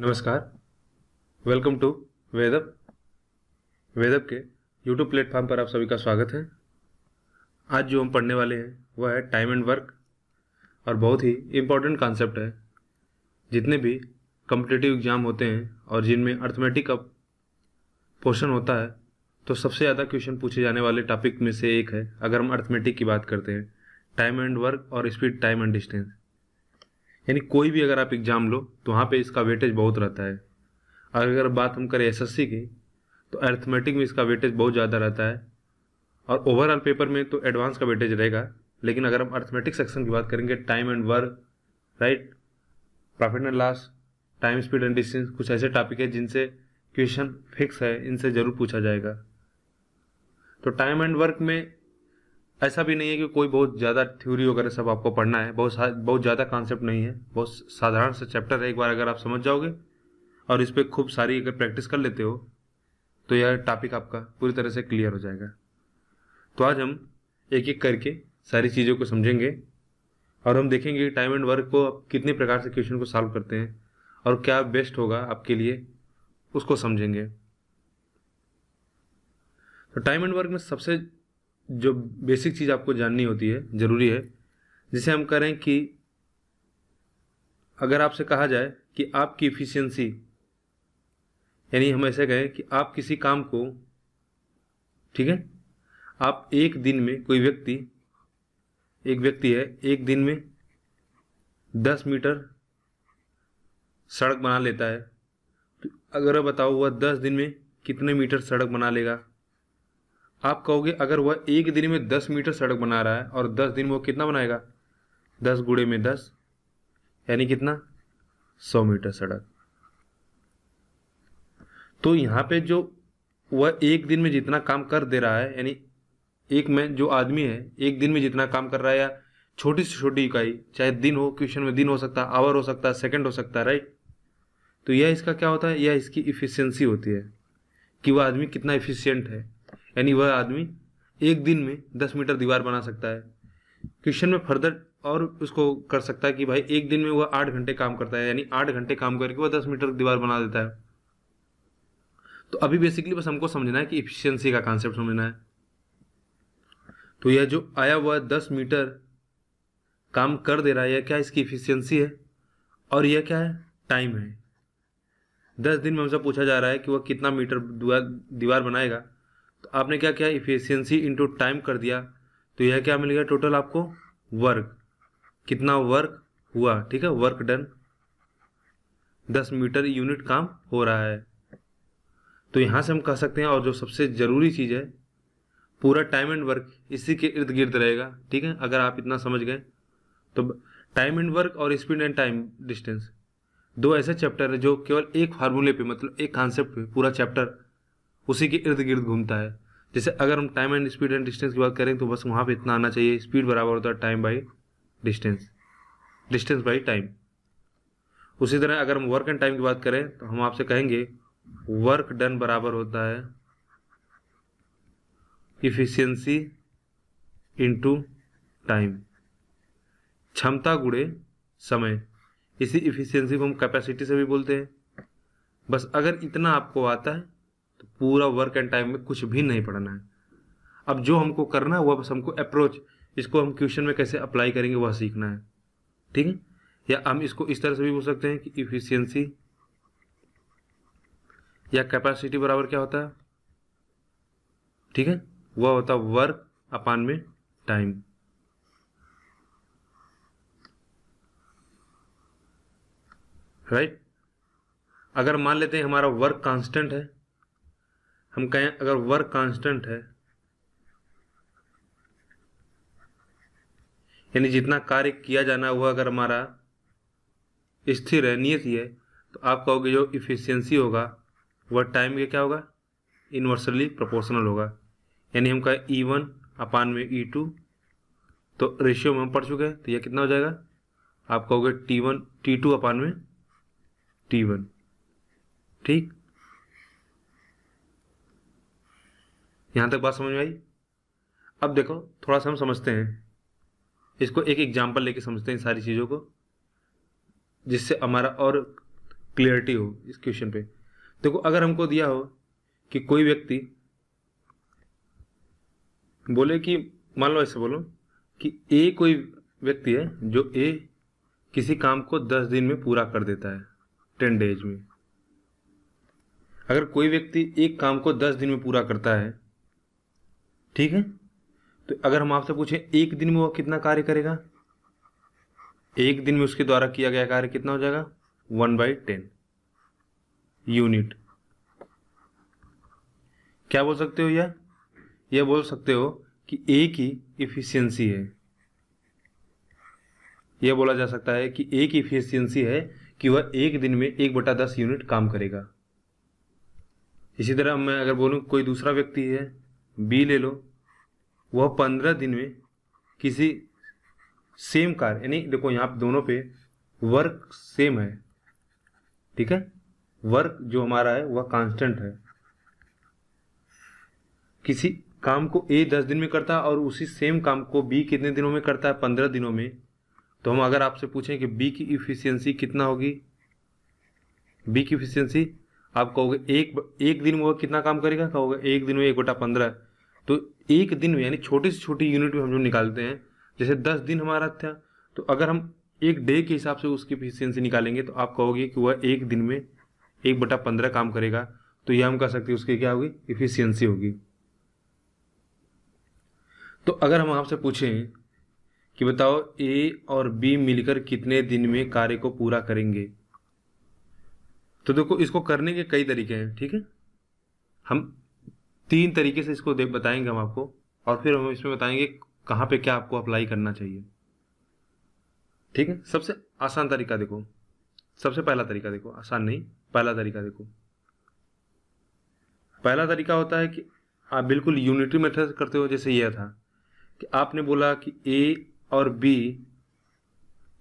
नमस्कार welcome to वेदप वेदप के YouTube platform पर आप सभी का स्वागत है आज जो हम पढ़ने वाले हैं वह है टाइम एंड वर्क और बहुत ही इम्पोर्टेंट कॉन्सेप्ट है जितने भी कम्पिटेटिव एग्ज़ाम होते हैं और जिनमें अर्थमेटिक का पोर्शन होता है तो सबसे ज़्यादा क्वेश्चन पूछे जाने वाले टॉपिक में से एक है अगर हम अर्थमेटिक की बात करते हैं टाइम एंड वर्क और स्पीड टाइम एंड डिस्टेंस यानी कोई भी अगर आप एग्ज़ाम लो तो वहाँ पे इसका वेटेज बहुत रहता है और अगर बात हम करें एसएससी की तो अर्थमेटिक में इसका वेटेज बहुत ज़्यादा रहता है और ओवरऑल पेपर में तो एडवांस का वेटेज रहेगा लेकिन अगर हम अर्थमेटिक सेक्शन की बात करेंगे time and work right profit and loss time speed and distance कुछ ऐसे टॉपिक है जिनसे क्वेश्चन फिक्स है इनसे ज़रूर पूछा जाएगा तो टाइम एंड वर्क में ऐसा भी नहीं है कि कोई बहुत ज़्यादा थ्योरी वगैरह सब आपको पढ़ना है बहुत बहुत ज़्यादा कॉन्सेप्ट नहीं है बहुत साधारण सा चैप्टर है एक बार अगर आप समझ जाओगे और इस पर खूब सारी अगर प्रैक्टिस कर लेते हो तो यह टॉपिक आपका पूरी तरह से क्लियर हो जाएगा तो आज हम एक एक करके सारी चीज़ों को समझेंगे और हम देखेंगे कि टाइम एंड वर्क को आप कितने प्रकार से क्वेश्चन को सॉल्व करते हैं और क्या बेस्ट होगा आपके लिए उसको समझेंगे तो टाइम एंड वर्क में सबसे जो बेसिक चीज़ आपको जाननी होती है ज़रूरी है जिसे हम करें कि अगर आपसे कहा जाए कि आपकी इफ़िशियंसी यानी हम ऐसे कहें कि आप किसी काम को ठीक है आप एक दिन में कोई व्यक्ति एक व्यक्ति है एक दिन में दस मीटर सड़क बना लेता है तो अगर बताओ वह दस दिन में कितने मीटर सड़क बना लेगा आप कहोगे अगर वह एक दिन में दस मीटर सड़क बना रहा है और दस दिन में वो कितना बनाएगा दस गुड़े में दस यानी कितना सौ मीटर सड़क तो यहाँ पे जो वह एक दिन में जितना काम कर दे रहा है यानी एक में जो आदमी है एक दिन में जितना काम कर रहा है या छोटी से छोटी इकाई चाहे दिन हो क्वेश्चन में दिन हो सकता है आवर हो सकता है सेकेंड हो सकता है राइट तो यह इसका क्या होता है यह इसकी इफिशियंसी होती है कि वह आदमी कितना इफिशियंट है यानी वह आदमी एक दिन में दस मीटर दीवार बना सकता है क्वेश्चन में फर्दर और उसको कर सकता है कि भाई एक दिन में वह आठ घंटे काम करता है यानी आठ घंटे काम करके वह दस मीटर दीवार बना देता है तो अभी बेसिकली बस हमको समझना है कि इफिशियंसी का कॉन्सेप्ट समझना है तो यह जो आया हुआ दस मीटर काम कर दे रहा है यह क्या इसकी इफिशियंसी है और यह क्या है टाइम है दस दिन में हमसे पूछा जा रहा है कि वह कितना मीटर दीवार बनाएगा आपने क्या किया इफिशियंसी इंटू टाइम कर दिया तो यह क्या मिल गया टोटल आपको वर्क कितना वर्क हुआ ठीक है वर्क डन दस मीटर यूनिट काम हो रहा है तो यहां से हम कह सकते हैं और जो सबसे ज़रूरी चीज़ है पूरा टाइम एंड वर्क इसी के इर्द गिर्द रहेगा ठीक है अगर आप इतना समझ गए तो टाइम एंड वर्क और स्पीड एंड टाइम डिस्टेंस दो ऐसे चैप्टर है जो केवल एक फार्मूले पे मतलब एक कॉन्सेप्ट पे पूरा चैप्टर उसी के इर्द गिर्द घूमता है जैसे अगर हम time and speed and distance की बात करें तो बस वहाँ पे इतना आना चाहिए स्पीड बराबर होता है time by distance distance by time उसी तरह अगर हम वर्क एंड टाइम की बात करें तो हम आपसे कहेंगे वर्क डन बराबर होता है इफिशियंसी इनटू टाइम क्षमता गुड़े समय इसी इफिशियंसी को हम कैपेसिटी से भी बोलते हैं बस अगर इतना आपको आता है तो पूरा वर्क एंड टाइम में कुछ भी नहीं पढ़ना है अब जो हमको करना है वह बस हमको अप्रोच इसको हम क्वेश्चन में कैसे अप्लाई करेंगे वह सीखना है ठीक है या हम इसको इस तरह से भी बोल सकते हैं कि इफिशियंसी या कैपेसिटी बराबर क्या होता है ठीक है वह होता है वर्क अपान में टाइम राइट अगर मान लेते हैं हमारा वर्क कांस्टेंट है हम कहें अगर वर्क कांस्टेंट है यानी जितना कार्य किया जाना हुआ अगर हमारा स्थिर है नियत ही है तो आप कहोगे जो इफिशियंसी होगा वह टाइम के क्या होगा इन्वर्सली प्रोपोर्शनल होगा यानी हम कहें ई e वन अपान में ई e टू तो रेशियो में हम पढ़ चुके हैं तो यह कितना हो जाएगा आप कहोगे T one T two upon में टी वन ठीक यहाँ तक बात समझ में आई अब देखो थोड़ा सा हम समझते हैं इसको एक एग्जाम्पल लेके समझते हैं सारी चीज़ों को जिससे हमारा और क्लियरिटी हो इस क्वेश्चन पे देखो अगर हमको दिया हो कि कोई व्यक्ति बोले कि मान लो ऐसे बोलो कि ए कोई व्यक्ति है जो ए किसी काम को दस दिन में पूरा कर देता है टेन डेज में अगर कोई व्यक्ति एक काम को दस दिन में पूरा करता है ठीक है तो अगर हम आपसे पूछें एक दिन में वह कितना कार्य करेगा एक दिन में उसके द्वारा किया गया कार्य कितना हो जाएगा वन बाई टेन यूनिट क्या बोल सकते हो या यह बोल सकते हो कि ए की इफिशियंसी है यह बोला जा सकता है कि ए की इफिशियंसी है कि वह एक दिन में एक बटा दस यूनिट काम करेगा इसी तरह मैं अगर बोलूं कोई दूसरा व्यक्ति है बी ले लो वह पंद्रह दिन में किसी सेम कार यानी देखो यहाँ दोनों पे वर्क सेम है ठीक है वर्क जो हमारा है वह कांस्टेंट है किसी काम को ए दस दिन में करता है और उसी सेम काम को बी कितने दिनों में करता है पंद्रह दिनों में तो हम अगर आपसे पूछें कि बी की इफिशियंसी कितना होगी बी की इफिशियंसी आप कहोगे एक एक दिन में वह कितना काम करेगा कहोगे एक दिन में एक बटा पंद्रह तो एक दिन में यानी छोटी से छोटी यूनिट में हम जो निकालते हैं जैसे दस दिन हमारा था तो अगर हम एक डे के हिसाब से उसकी एफिशियंसी निकालेंगे तो आप कहोगे कि वह एक दिन में एक बटा पंद्रह काम करेगा तो यह हम कह सकते हैं उसकी क्या होगी इफिशियंसी होगी तो अगर हम आपसे पूछें कि बताओ ए और बी मिलकर कितने दिन में कार्य को पूरा करेंगे तो देखो इसको करने के कई तरीके हैं ठीक है हम तीन तरीके से इसको देख बताएंगे हम आपको और फिर हम इसमें बताएंगे कहाँ पे क्या आपको अप्लाई करना चाहिए ठीक है सबसे आसान तरीका देखो सबसे पहला तरीका देखो आसान नहीं पहला तरीका देखो पहला तरीका होता है कि आप बिल्कुल यूनिटी मेथड करते हो जैसे यह था कि आपने बोला कि ए और बी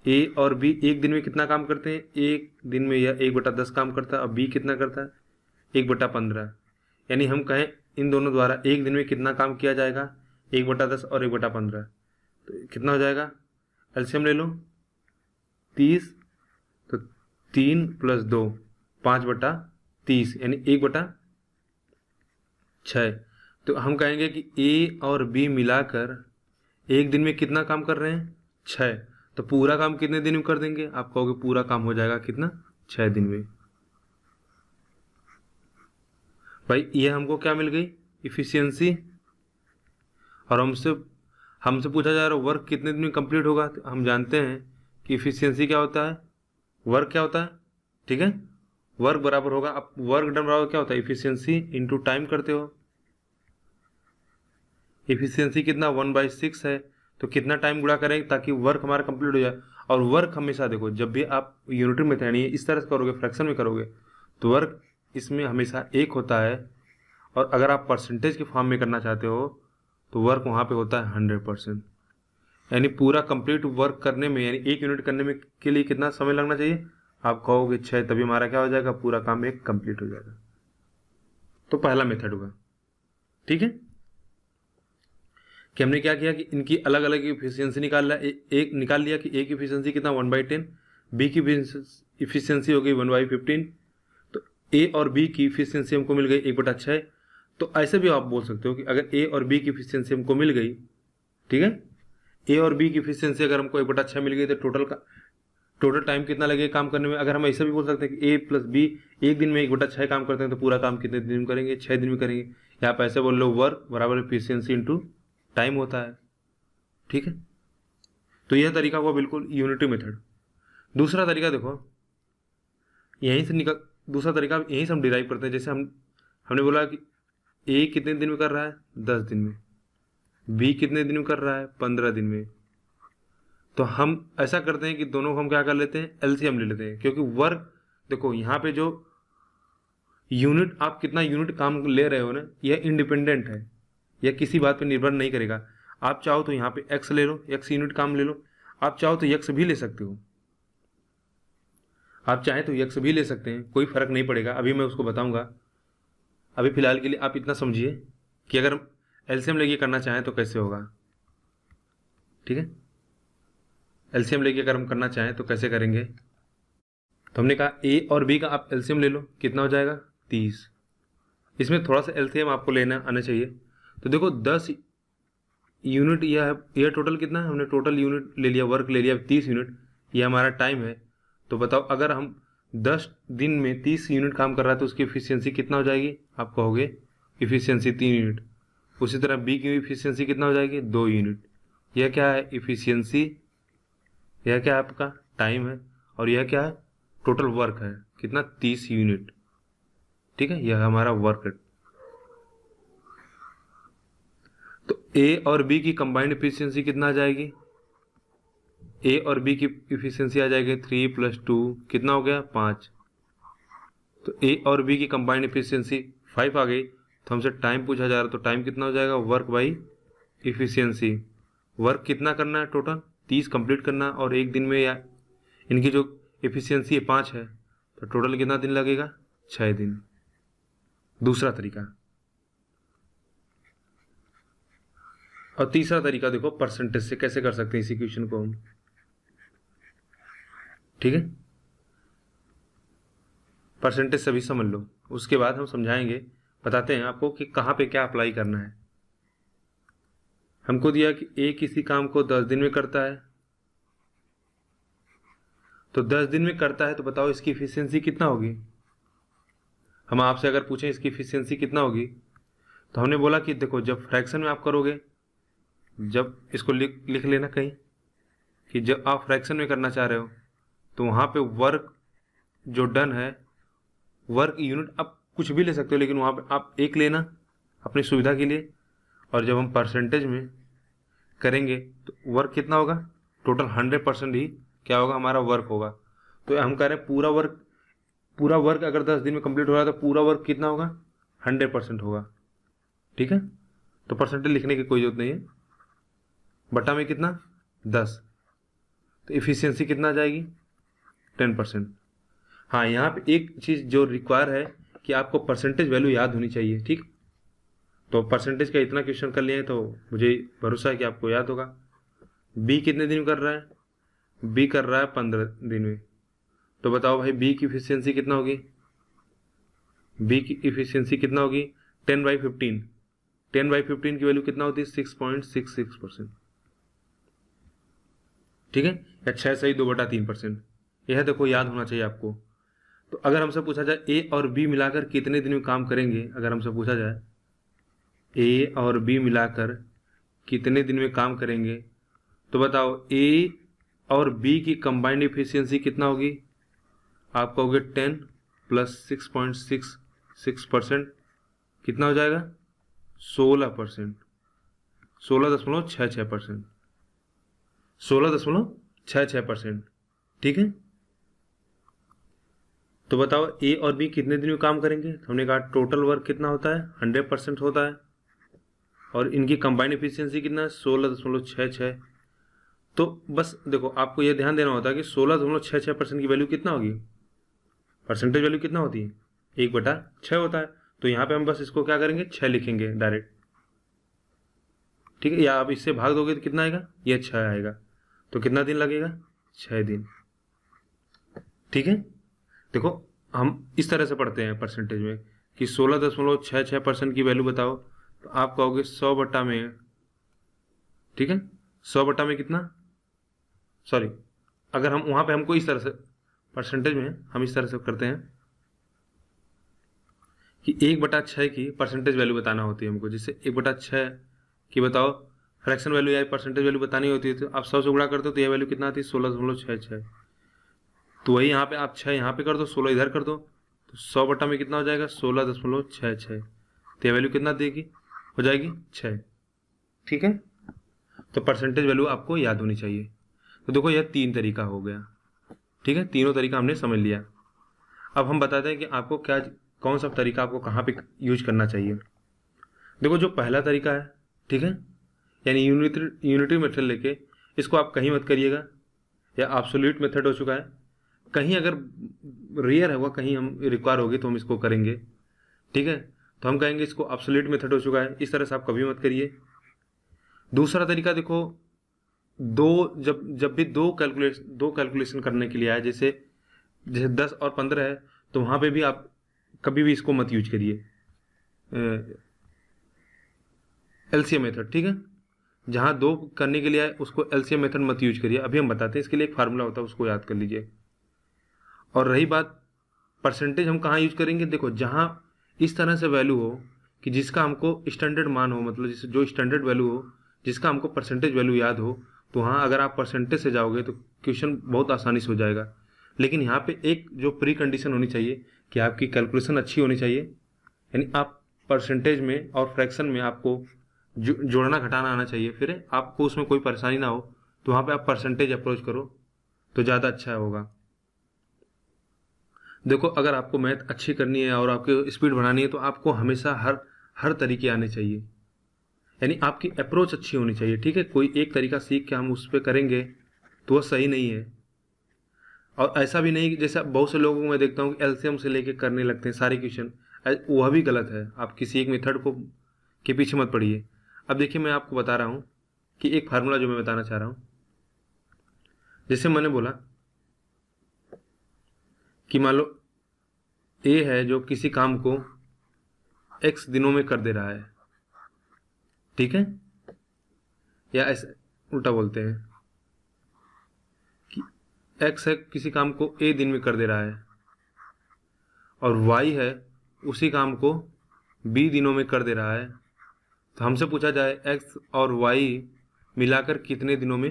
ए और बी एक दिन में कितना काम करते हैं एक दिन में यह एक बटा दस काम करता है और बी कितना करता है एक बटा पंद्रह यानी हम कहें इन दोनों द्वारा एक दिन में कितना काम किया जाएगा एक बटा दस और एक बटा पंद्रह तो कितना हो जाएगा एल्शियम ले लो तीस तो तीन प्लस दो पाँच बटा तीस यानी एक बटा छः तो हम कहेंगे कि ए और बी मिलाकर एक दिन में कितना काम कर रहे हैं छः तो पूरा काम कितने दिन में कर देंगे आप कहोगे पूरा काम हो जाएगा कितना छः दिन में भाई ये हमको क्या मिल गई इफ़िशियंसी और हमसे हमसे पूछा जा रहा है वर्क कितने दिन में कंप्लीट होगा तो हम जानते हैं कि इफ़िशियंसी क्या होता है वर्क क्या होता है ठीक है वर्क बराबर होगा अब वर्क डन बराबर क्या होता है इफ़िशियंसी इंटू टाइम करते हो इफ़िशियंसी कितना वन बाई सिक्स है तो कितना टाइम गुड़ा करें ताकि वर्क हमारा कंप्लीट हो जाए और वर्क हमेशा देखो जब भी आप यूनिट में यानी इस तरह से करोगे फ्रैक्शन में करोगे तो वर्क इसमें हमेशा एक होता है और अगर आप परसेंटेज के फॉर्म में करना चाहते हो तो वर्क वहाँ पे होता है हंड्रेड परसेंट यानी पूरा कंप्लीट वर्क करने में यानी एक यूनिट करने में के लिए कितना समय लगना चाहिए आप कहोगे छः तभी हमारा क्या हो जाएगा पूरा काम एक कंप्लीट हो जाएगा तो पहला मेथड हुआ ठीक है कि हमने क्या किया कि इनकी अलग अलग इफिशियंसी निकाल लिया एक निकाल लिया कि एक इफिशियंसी कितना वन बाई टेन बी की इफिशियंसी हो गई वन बाई फिफ्टीन ए और बी की इफिशियंसी हमको मिल गई एक बटा छः तो ऐसे भी आप बोल सकते हो कि अगर ए और बी की इफिशियंसी हमको मिल गई ठीक है ए और बी की इफिशियंसी अगर हमको एक बटा छः मिल गई तो टोटल का टोटल टाइम कितना लगेगा काम करने में अगर हम ऐसा भी बोल सकते हैं कि ए प्लस बी एक दिन में एक बटा छः काम करते हैं तो पूरा काम कितने दिन में करेंगे छः दिन में करेंगे या आप ऐसे बोल लो वर्क बराबर इफिशियंसी इंटू टाइम होता है ठीक है तो यह तरीका हुआ बिल्कुल यूनिटी मेथड दूसरा तरीका देखो यहीं से निकल दूसरा तरीका यहीं से हम डिराइव करते हैं जैसे हम हमने बोला कि ए कितने दिन में कर रहा है दस दिन में बी कितने दिन में कर रहा है पंद्रह दिन में तो हम ऐसा करते हैं कि दोनों को हम क्या कर लेते हैं एलसीएम ले लेते हैं क्योंकि वर्क देखो यहाँ पे जो यूनिट आप कितना यूनिट काम ले रहे हो ना यह इंडिपेंडेंट है यह किसी बात पर निर्भर नहीं करेगा आप चाहो तो यहाँ पे एक्स ले लो एक्स यूनिट काम ले लो आप चाहो तो यक्स भी ले सकते हो आप चाहें तो यक्ष भी ले सकते हैं कोई फ़र्क नहीं पड़ेगा अभी मैं उसको बताऊँगा अभी फ़िलहाल के लिए आप इतना समझिए कि अगर एल्सीयम लेके करना चाहें तो कैसे होगा ठीक है एल्सीयम लेके अगर हम करना चाहें तो कैसे करेंगे तो हमने कहा ए और बी का आप एल्सीयम ले लो कितना हो जाएगा तीस इसमें थोड़ा सा एल्सीयम आपको लेना आना चाहिए तो देखो दस यूनिट यह है यह टोटल कितना है हमने टोटल यूनिट ले लिया वर्क ले लिया तीस यूनिट यह हमारा टाइम है तो बताओ अगर हम दस दिन में तीस यूनिट काम कर रहा है तो उसकी इफिशियंसी कितना हो जाएगी आप कहोगे इफिशियंसी तीन यूनिट उसी तरह बी की इफिशियंसी कितना हो जाएगी दो यूनिट यह क्या है इफिशियंसी यह क्या है आपका टाइम है और यह क्या है टोटल वर्क है कितना तीस यूनिट ठीक है यह हमारा वर्क है तो ए और बी की कंबाइंड इफिशियंसी कितना आ जाएगी ए और बी की इफिशियंसी आ जाएगी थ्री प्लस टू कितना हो गया पाँच तो ए और बी की कंबाइंड इफिशियंसी फाइव आ गई तो हमसे टाइम पूछा जा रहा है तो टाइम कितना हो जाएगा वर्क बाई इफिशियंसी वर्क कितना करना है टोटल तीस कंप्लीट करना और एक दिन में या इनकी जो इफिशियंसी है पाँच है तो टोटल कितना दिन लगेगा छः दिन दूसरा तरीका और तीसरा तरीका देखो परसेंटेज से कैसे कर सकते हैं इसी क्वेश्चन को हम ठीक है परसेंटेज सभी समझ लो उसके बाद हम समझाएंगे बताते हैं आपको कि कहाँ पे क्या अप्लाई करना है हमको दिया कि ए किसी काम को दस दिन में करता है तो दस दिन में करता है तो बताओ इसकी इफिशियंसी कितना होगी हम आपसे अगर पूछें इसकी इफिशियंसी कितना होगी तो हमने बोला कि देखो जब फ्रैक्शन में आप करोगे जब इसको लिख लिख लेना कहीं कि जब आप फ्रैक्शन में करना चाह रहे हो तो वहाँ पे वर्क जो डन है वर्क यूनिट आप कुछ भी ले सकते हो लेकिन वहाँ पे आप एक लेना अपनी सुविधा के लिए और जब हम परसेंटेज में करेंगे तो वर्क कितना होगा टोटल हंड्रेड परसेंट ही क्या होगा हमारा वर्क होगा तो हम कह रहे हैं पूरा वर्क पूरा वर्क अगर दस दिन में कंप्लीट हो रहा है तो पूरा वर्क कितना होगा हंड्रेड परसेंट होगा ठीक है तो परसेंटेज लिखने की कोई जरूरत नहीं है बटा में कितना दस तो इफ़िशियंसी कितना जाएगी टेन परसेंट हाँ यहाँ पे एक चीज़ जो रिक्वायर है कि आपको परसेंटेज वैल्यू याद होनी चाहिए ठीक तो परसेंटेज का इतना क्वेश्चन कर लिए तो मुझे भरोसा है कि आपको याद होगा बी कितने दिन में कर रहा है बी कर रहा है पंद्रह दिन में तो बताओ भाई बी की इफिशियंसी कितना होगी बी की इफिशियंसी कितना होगी ten by fifteen ten by fifteen की वैल्यू कितना होती है six point six six percent ठीक है या छः सही दो बटा तीन परसेंट यह देखो याद होना चाहिए आपको तो अगर हमसे पूछा जाए ए और बी मिलाकर कितने दिन में काम करेंगे अगर हमसे पूछा जाए ए और बी मिलाकर कितने दिन में काम करेंगे तो बताओ ए और बी की कंबाइंड इफिशियंसी कितना होगी आप कहोगे ten plus six point six six percent कितना हो जाएगा सोलह परसेंट सोलह दशमलव छः छः परसेंट सोलह दशमलव छः छः परसेंट ठीक है तो बताओ ए और बी कितने दिन में काम करेंगे तो हमने कहा टोटल वर्क कितना होता है हंड्रेड परसेंट होता है और इनकी कंबाइंड एफिशिएंसी कितना है सोलह दशमलव छः छः तो बस देखो आपको यह ध्यान देना होता है कि सोलह दशमलव छः छः परसेंट की वैल्यू कितना होगी परसेंटेज वैल्यू कितना होती है एक बटा छः होता है तो यहाँ पर हम बस इसको क्या करेंगे छः लिखेंगे डायरेक्ट ठीक है या आप इससे भाग दोगे तो कितना आएगा यह छः आएगा तो कितना दिन लगेगा छः दिन ठीक है देखो हम इस तरह से पढ़ते हैं परसेंटेज में कि सोलह दशमलव छः छः परसेंट की वैल्यू बताओ तो आप कहोगे सौ बट्टा में ठीक है सौ बट्टा में कितना सॉरी अगर हम वहाँ पे हमको इस तरह से परसेंटेज में हम इस तरह से करते हैं कि एक बटा छः की परसेंटेज वैल्यू बताना होती है हमको जैसे एक बटा छः की बताओ फ्रैक्शन वैल्यू या परसेंटेज वैल्यू बतानी होती है तो आप सौ से गुड़ा करते हो तो यह वैल्यू कितना आती है सोलह दशमलव छः छः तो वही यहाँ पे आप छः यहाँ पे कर दो सोलह इधर कर दो तो सौ बटा में कितना हो जाएगा सोलह दशमलव छः छः तो वैल्यू कितना देगी हो जाएगी छः ठीक है तो परसेंटेज वैल्यू आपको याद होनी चाहिए तो देखो यह तीन तरीका हो गया ठीक है तीनों तरीका हमने समझ लिया अब हम बताते हैं कि आपको क्या कौन सा तरीका आपको कहाँ पर यूज करना चाहिए देखो जो पहला तरीका है ठीक है यानी यूनिट यूनिटरी मेथड लेके इसको आप कहीं मत करिएगा या आप सोल्यूट मेथड हो चुका है कहीं अगर रेयर होगा कहीं हम रिक्वायर होगी तो हम इसको करेंगे ठीक है तो हम कहेंगे इसको अपसोलेट मेथड हो चुका है इस तरह से आप कभी मत करिए दूसरा तरीका देखो दो जब जब भी दो कैलकुलेशन दो कैलकुलेशन करने के लिए आए जैसे जैसे दस और पंद्रह है तो वहाँ पे भी आप कभी भी इसको मत यूज करिए एलसीएम मेथड ठीक है जहाँ दो करने के लिए आए उसको एलसीएम मेथड मत यूज करिए अभी हम बताते हैं इसके लिए एक फार्मूला होता है उसको याद कर लीजिए और रही बात परसेंटेज हम कहाँ यूज करेंगे देखो जहाँ इस तरह से वैल्यू हो कि जिसका हमको स्टैंडर्ड मान हो मतलब जिस जो स्टैंडर्ड वैल्यू हो जिसका हमको परसेंटेज वैल्यू याद हो तो हाँ अगर आप परसेंटेज से जाओगे तो क्वेश्चन बहुत आसानी से हो जाएगा लेकिन यहाँ पे एक जो प्री कंडीशन होनी चाहिए कि आपकी कैलकुलेशन अच्छी होनी चाहिए यानी आप परसेंटेज में और फ्रैक्शन में आपको जो, जोड़ना घटाना आना चाहिए फिर आपको उसमें कोई परेशानी ना हो तो वहाँ पर आप परसेंटेज अप्रोच करो तो ज़्यादा अच्छा होगा देखो अगर आपको मैथ अच्छी करनी है और आपकी स्पीड बढ़ानी है तो आपको हमेशा हर हर तरीके आने चाहिए यानी आपकी अप्रोच अच्छी होनी चाहिए ठीक है कोई एक तरीका सीख के हम उस पर करेंगे तो वह सही नहीं है और ऐसा भी नहीं कि जैसे बहुत से लोगों को मैं देखता हूँ कि एलसीएम से लेके करने लगते हैं सारे क्वेश्चन वह भी गलत है आप किसी एक मेथड को के पीछे मत पड़िए अब देखिए मैं आपको बता रहा हूँ कि एक फार्मूला जो मैं बताना चाह रहा हूँ जैसे मैंने बोला कि मान लो ए है जो किसी काम को एक्स दिनों में कर दे रहा है ठीक है या ऐसे उल्टा बोलते हैं कि एक्स है किसी काम को ए दिन में कर दे रहा है और वाई है उसी काम को बी दिनों में कर दे रहा है तो हमसे पूछा जाए एक्स और वाई मिलाकर कितने दिनों में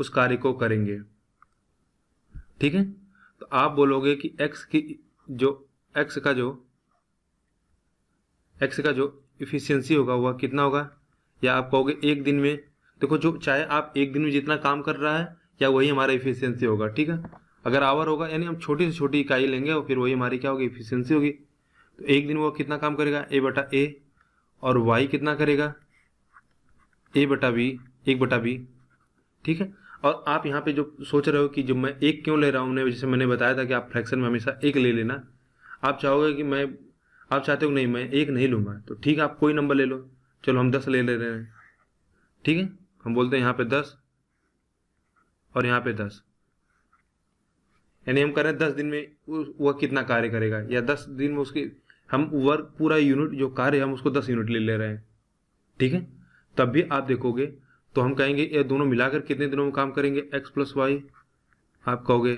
उस कार्य को करेंगे ठीक है तो आप बोलोगे कि एक्स की जो एक्स का जो एक्स का जो इफ़िशियंसी होगा वह कितना होगा या आप कहोगे एक दिन में देखो जो चाहे आप एक दिन में जितना काम कर रहा है या वही हमारा इफ़िशियंसी होगा ठीक है अगर आवर होगा यानी हम छोटी से छोटी इकाई लेंगे और फिर वही हमारी क्या होगी इफ़िशियंसी होगी तो एक दिन वो कितना काम करेगा ए बटा ए और वाई कितना करेगा ए बटा बी एक बटा बी ठीक है और आप यहाँ पे जो सोच रहे हो कि जो मैं एक क्यों ले रहा हूँ जैसे मैंने बताया था कि आप फ्रैक्शन में हमेशा एक ले लेना आप चाहोगे कि मैं आप चाहते हो नहीं मैं एक नहीं लूँगा तो ठीक है आप कोई नंबर ले लो चलो हम दस ले ले रहे हैं ठीक है हम बोलते हैं यहाँ पे दस और यहाँ पे दस यानी हम करें दस दिन में वह कितना कार्य करेगा या दस दिन में उसकी हम वर्क पूरा यूनिट जो कार्य हम उसको दस यूनिट ले ले रहे हैं ठीक है तब भी आप देखोगे तो हम कहेंगे ये दोनों मिलाकर कितने दिनों में काम करेंगे एक्स प्लस वाई आप कहोगे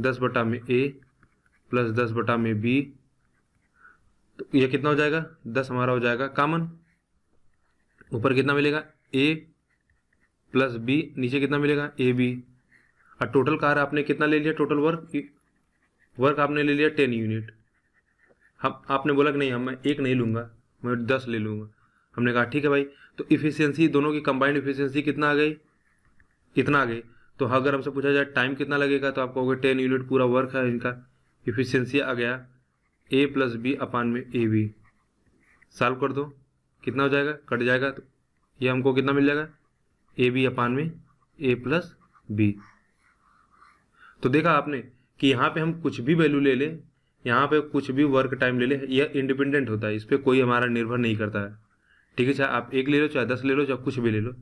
दस बटा में ए प्लस दस बटा में बी तो यह कितना हो जाएगा दस हमारा हो जाएगा कामन ऊपर कितना मिलेगा ए प्लस बी नीचे कितना मिलेगा ए बी और टोटल कार आपने कितना ले लिया टोटल वर्क वर्क आपने ले लिया टेन यूनिट हम आपने बोला कि नहीं हम मैं एक नहीं लूँगा मैं दस ले लूँगा हमने कहा ठीक है भाई तो इफिशियंसी दोनों की कंबाइंड इफिशियंसी कितना आ गई कितना आ गई तो अगर हमसे पूछा जाए टाइम कितना लगेगा तो आप कहोगे टेन यूनिट पूरा वर्क है इनका इफिशियंसी आ गया ए प्लस बी अपान में ए बी सॉल्व कर दो कितना हो जाएगा कट जाएगा तो ये हमको कितना मिल जाएगा ए बी अपान में ए प्लस बी तो देखा आपने कि यहाँ पे हम कुछ भी वैल्यू ले लें यहाँ पे कुछ भी वर्क टाइम ले लें यह इंडिपेंडेंट होता है इस पर कोई हमारा निर्भर नहीं करता है ठीक है चाहे आप एक ले लो चाहे दस ले लो चाहे कुछ भी ले लो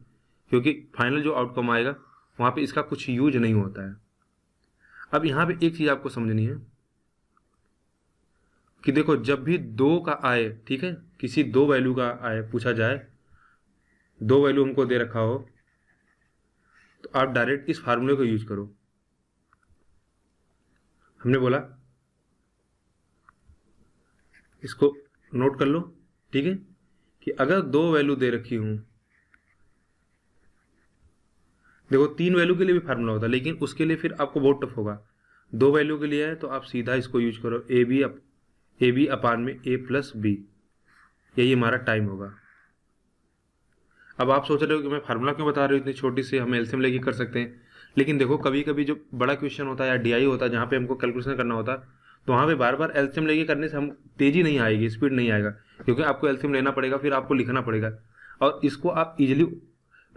क्योंकि फाइनल जो आउटकम आएगा वहाँ पे इसका कुछ यूज नहीं होता है अब यहाँ पे एक चीज़ आपको समझनी है कि देखो जब भी दो का आए ठीक है किसी दो वैल्यू का आए पूछा जाए दो वैल्यू हमको दे रखा हो तो आप डायरेक्ट इस फार्मूले को यूज करो हमने बोला इसको नोट कर लो ठीक है कि अगर दो वैल्यू दे रखी हूं देखो तीन वैल्यू के लिए भी फार्मूला होता है लेकिन उसके लिए फिर आपको बहुत टफ होगा दो वैल्यू के लिए है तो आप सीधा इसको यूज करो A B up A B upon में ए प्लस बी यही हमारा टाइम होगा अब आप सोच रहे हो कि मैं फार्मूला क्यों बता रही हूँ इतनी छोटी सी हम एल्सियम लेके कर सकते हैं लेकिन देखो कभी कभी जो बड़ा क्वेश्चन होता है या डी होता है जहाँ पे हमको कैलकुलेशन करना होता है तो वहाँ पे बार बार एल्शियम लेके करने से हम तेज़ी नहीं आएगी स्पीड नहीं आएगा क्योंकि आपको एल्शियम लेना पड़ेगा फिर आपको लिखना पड़ेगा और इसको आप इजिली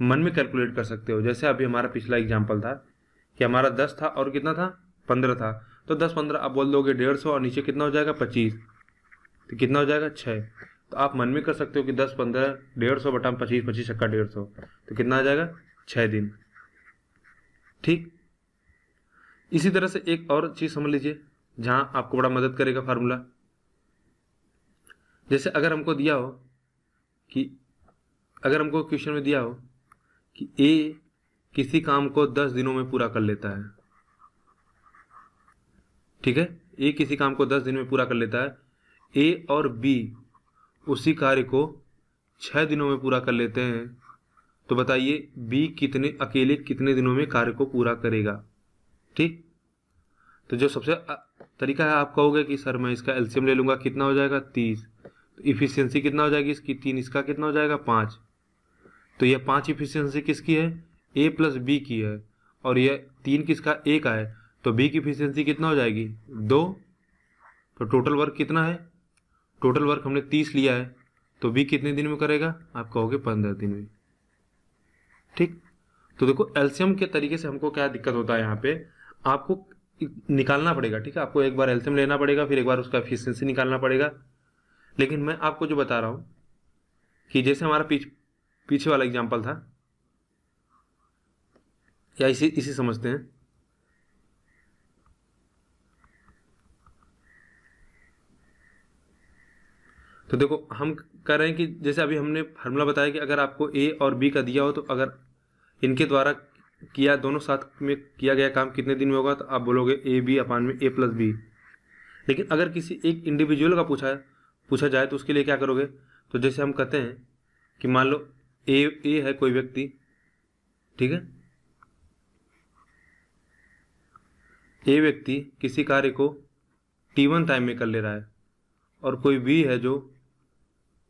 मन में कैलकुलेट कर सकते हो जैसे अभी हमारा पिछला एग्जाम्पल था कि हमारा दस था और कितना था पंद्रह था तो दस पंद्रह आप बोल दोगे डेढ़ सौ और नीचे कितना हो जाएगा पच्चीस तो कितना हो जाएगा छः तो आप मन में कर सकते हो कि दस पंद्रह डेढ़ सौ बटा पच्चीस पच्चीस छक्का डेढ़ सौ तो कितना आ जाएगा छः दिन ठीक इसी तरह से एक और चीज़ समझ लीजिए जहां आपको बड़ा मदद करेगा फार्मूला जैसे अगर हमको दिया हो कि अगर हमको क्वेश्चन में दिया हो कि ए किसी काम को दस दिनों में पूरा कर लेता है ठीक है ए किसी काम को दस दिन में पूरा कर लेता है ए और बी उसी कार्य को छह दिनों में पूरा कर लेते हैं तो बताइए बी कितने अकेले कितने दिनों में कार्य को पूरा करेगा ठीक तो जो सबसे तरीका है आप कहोगे कि सर मैं इसका एल्शियम ले लूँगा कितना हो जाएगा तीस तो इफिशियंसी कितना हो जाएगी इसकी तीन इसका कितना हो जाएगा पाँच तो यह पाँच इफिशियंसी किसकी है ए प्लस बी की है और यह तीन किसका ए का है तो बी की इफिशियंसी कितना हो जाएगी दो तो टोटल वर्क कितना है टोटल वर्क हमने तीस लिया है तो बी कितने दिन में करेगा आप कहोगे पंद्रह दिन में ठीक तो देखो एल्शियम के तरीके से हमको क्या दिक्कत होता है यहाँ पे आपको निकालना पड़ेगा ठीक है आपको एक बार एल्सियम लेना पड़ेगा फिर एक बार उसका एफिशिएंसी निकालना पड़ेगा लेकिन मैं आपको जो बता रहा हूँ कि जैसे हमारा पीछ, पीछे वाला एग्जाम्पल था या इसी इसी समझते हैं तो देखो हम कह रहे हैं कि जैसे अभी हमने फार्मूला बताया कि अगर आपको ए और बी का दिया हो तो अगर इनके द्वारा किया दोनों साथ में किया गया काम कितने दिन में होगा तो आप बोलोगे ए बी अपान में ए प्लस बी लेकिन अगर किसी एक इंडिविजुअल का पूछा पूछा जाए तो उसके लिए क्या करोगे तो जैसे हम कहते हैं कि मान लो ए ए है कोई व्यक्ति ठीक है ए व्यक्ति किसी कार्य को टी वन टाइम में कर ले रहा है और कोई बी है जो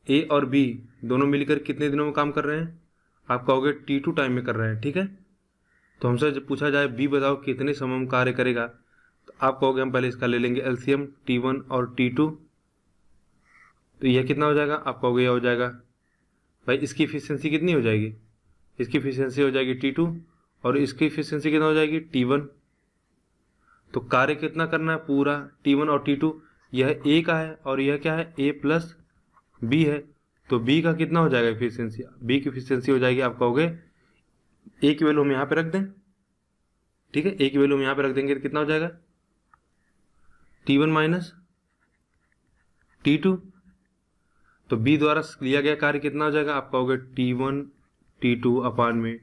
ए और बी दोनों मिलकर कितने दिनों में काम कर रहे हैं आप कहोगे टी टू टाइम में कर रहे हैं ठीक है तो हमसे जब पूछा जाए बी बताओ कितने समय में कार्य करेगा तो आप कहोगे हम पहले इसका ले लेंगे एलसीएम टी वन और टी टू तो यह कितना हो जाएगा आप कहोगे यह हो जाएगा भाई इसकी इफिशियंसी कितनी हो जाएगी इसकी इफिशियंसी हो जाएगी टी टू और इसकी इफिशियंसी कितना हो जाएगी टी वन तो कार्य कितना करना है पूरा टी वन और टी टू यह ए का है और यह क्या है ए प्लस बी है तो बी का कितना हो जाएगा इफिशियंसी बी की इफिशियंसी हो जाएगी आप कहोगे ए की वैल्यू हम यहाँ पे रख दें ठीक है ए की वैल्यू हम यहाँ पे रख देंगे तो कितना हो जाएगा T one minus T two तो बी द्वारा लिया गया कार्य कितना हो जाएगा आपका गया T one T two upon में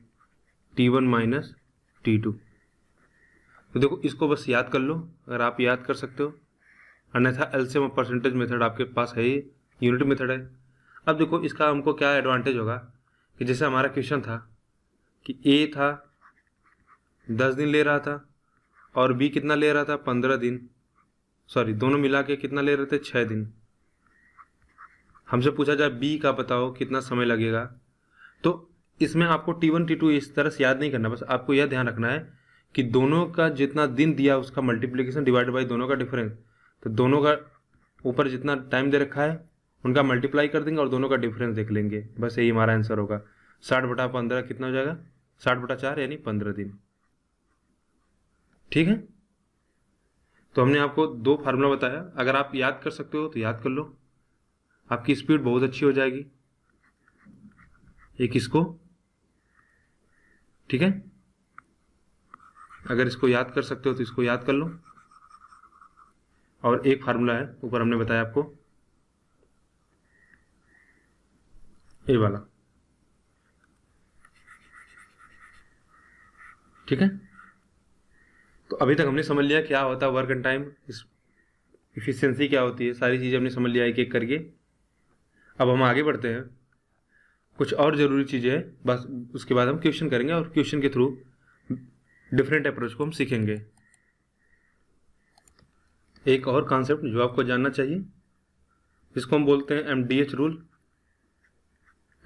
T one minus T two तो देखो इसको बस याद कर लो अगर आप याद कर सकते हो अन्यथा एल्सियम और परसेंटेज मेथड आपके पास है ये यूनिट मेथड है अब देखो इसका हमको क्या एडवांटेज होगा कि जैसे हमारा क्वेश्चन था कि ए था दस दिन ले रहा था और बी कितना ले रहा था पंद्रह दिन सॉरी दोनों मिला के कितना ले रहे थे छः दिन हमसे पूछा जाए बी का बताओ कितना समय लगेगा तो इसमें आपको टी वन टी टू इस तरह से याद नहीं करना बस आपको यह ध्यान रखना है कि दोनों का जितना दिन दिया उसका मल्टीप्लीकेशन डिवाइड बाई दोनों का डिफरेंस तो दोनों का ऊपर जितना टाइम दे रखा है उनका मल्टीप्लाई कर देंगे और दोनों का डिफरेंस देख लेंगे बस यही हमारा आंसर होगा साठ बटा पंद्रह कितना हो जाएगा साठ बटा चार यानी पंद्रह दिन ठीक है तो हमने आपको दो फार्मूला बताया अगर आप याद कर सकते हो तो याद कर लो आपकी स्पीड बहुत अच्छी हो जाएगी एक इसको ठीक है अगर इसको याद कर सकते हो तो इसको याद कर लो और एक फार्मूला है ऊपर हमने बताया आपको ये वाला ठीक है तो अभी तक हमने समझ लिया क्या होता है वर्क एंड टाइम इफिशियंसी क्या होती है सारी चीज़ें हमने समझ लिया एक एक करके अब हम आगे बढ़ते हैं कुछ और ज़रूरी चीज़ें हैं बस उसके बाद हम क्वेश्चन करेंगे और क्वेश्चन के थ्रू डिफरेंट अप्रोच को हम सीखेंगे एक और कॉन्सेप्ट जो आपको जानना चाहिए इसको हम बोलते हैं M D H rule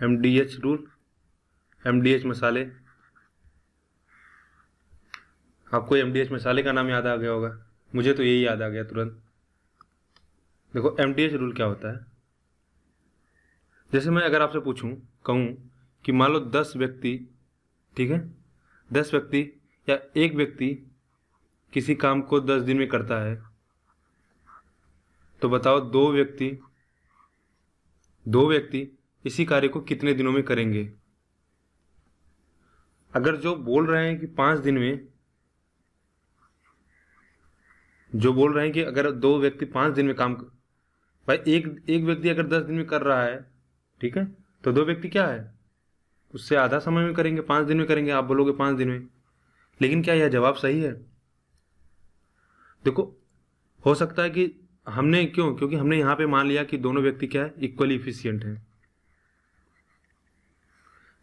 M D H rule M D H मसाले आपको एम मिसाले का नाम याद आ गया होगा मुझे तो यही याद आ गया तुरंत देखो एम रूल क्या होता है जैसे मैं अगर आपसे पूछूं कहूं कि मान लो दस व्यक्ति ठीक है दस व्यक्ति या एक व्यक्ति किसी काम को दस दिन में करता है तो बताओ दो व्यक्ति दो व्यक्ति इसी कार्य को कितने दिनों में करेंगे अगर जो बोल रहे हैं कि पांच दिन में जो बोल रहे हैं कि अगर दो व्यक्ति पाँच दिन में काम भाई एक एक व्यक्ति अगर दस दिन में कर रहा है ठीक है तो दो व्यक्ति क्या है उससे आधा समय में करेंगे पाँच दिन में करेंगे आप बोलोगे पाँच दिन में लेकिन क्या यह जवाब सही है देखो हो सकता है कि हमने क्यों क्योंकि हमने यहाँ पे मान लिया कि दोनों व्यक्ति क्या है इक्वली इफिशियंट हैं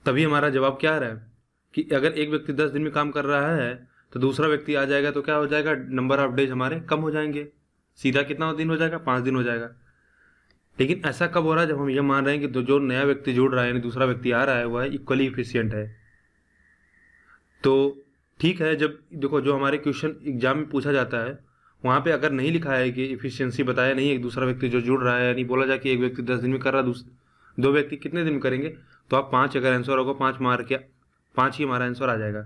तभी हमारा जवाब क्या रहा है कि अगर एक व्यक्ति दस दिन में काम कर रहा है तो दूसरा व्यक्ति आ जाएगा तो क्या हो जाएगा नंबर ऑफ डेज हमारे कम हो जाएंगे सीधा कितना दिन हो जाएगा पाँच दिन हो जाएगा लेकिन ऐसा कब हो रहा है जब हम ये मान रहे हैं कि जो नया व्यक्ति जुड़ रहा है यानी दूसरा व्यक्ति आ रहा है वह इक्वली इफिशियंट है तो ठीक है जब देखो जो हमारे क्वेश्चन एग्जाम में पूछा जाता है वहाँ पे अगर नहीं लिखा है कि इफिशियंसी बताया नहीं है दूसरा व्यक्ति जो जुड़ रहा है यानी बोला जाए कि एक व्यक्ति दस दिन में कर रहा है दो व्यक्ति कितने दिन में करेंगे तो आप पाँच अगर आंसर होगा पाँच मार के पाँच ही हमारा आंसर आ जाएगा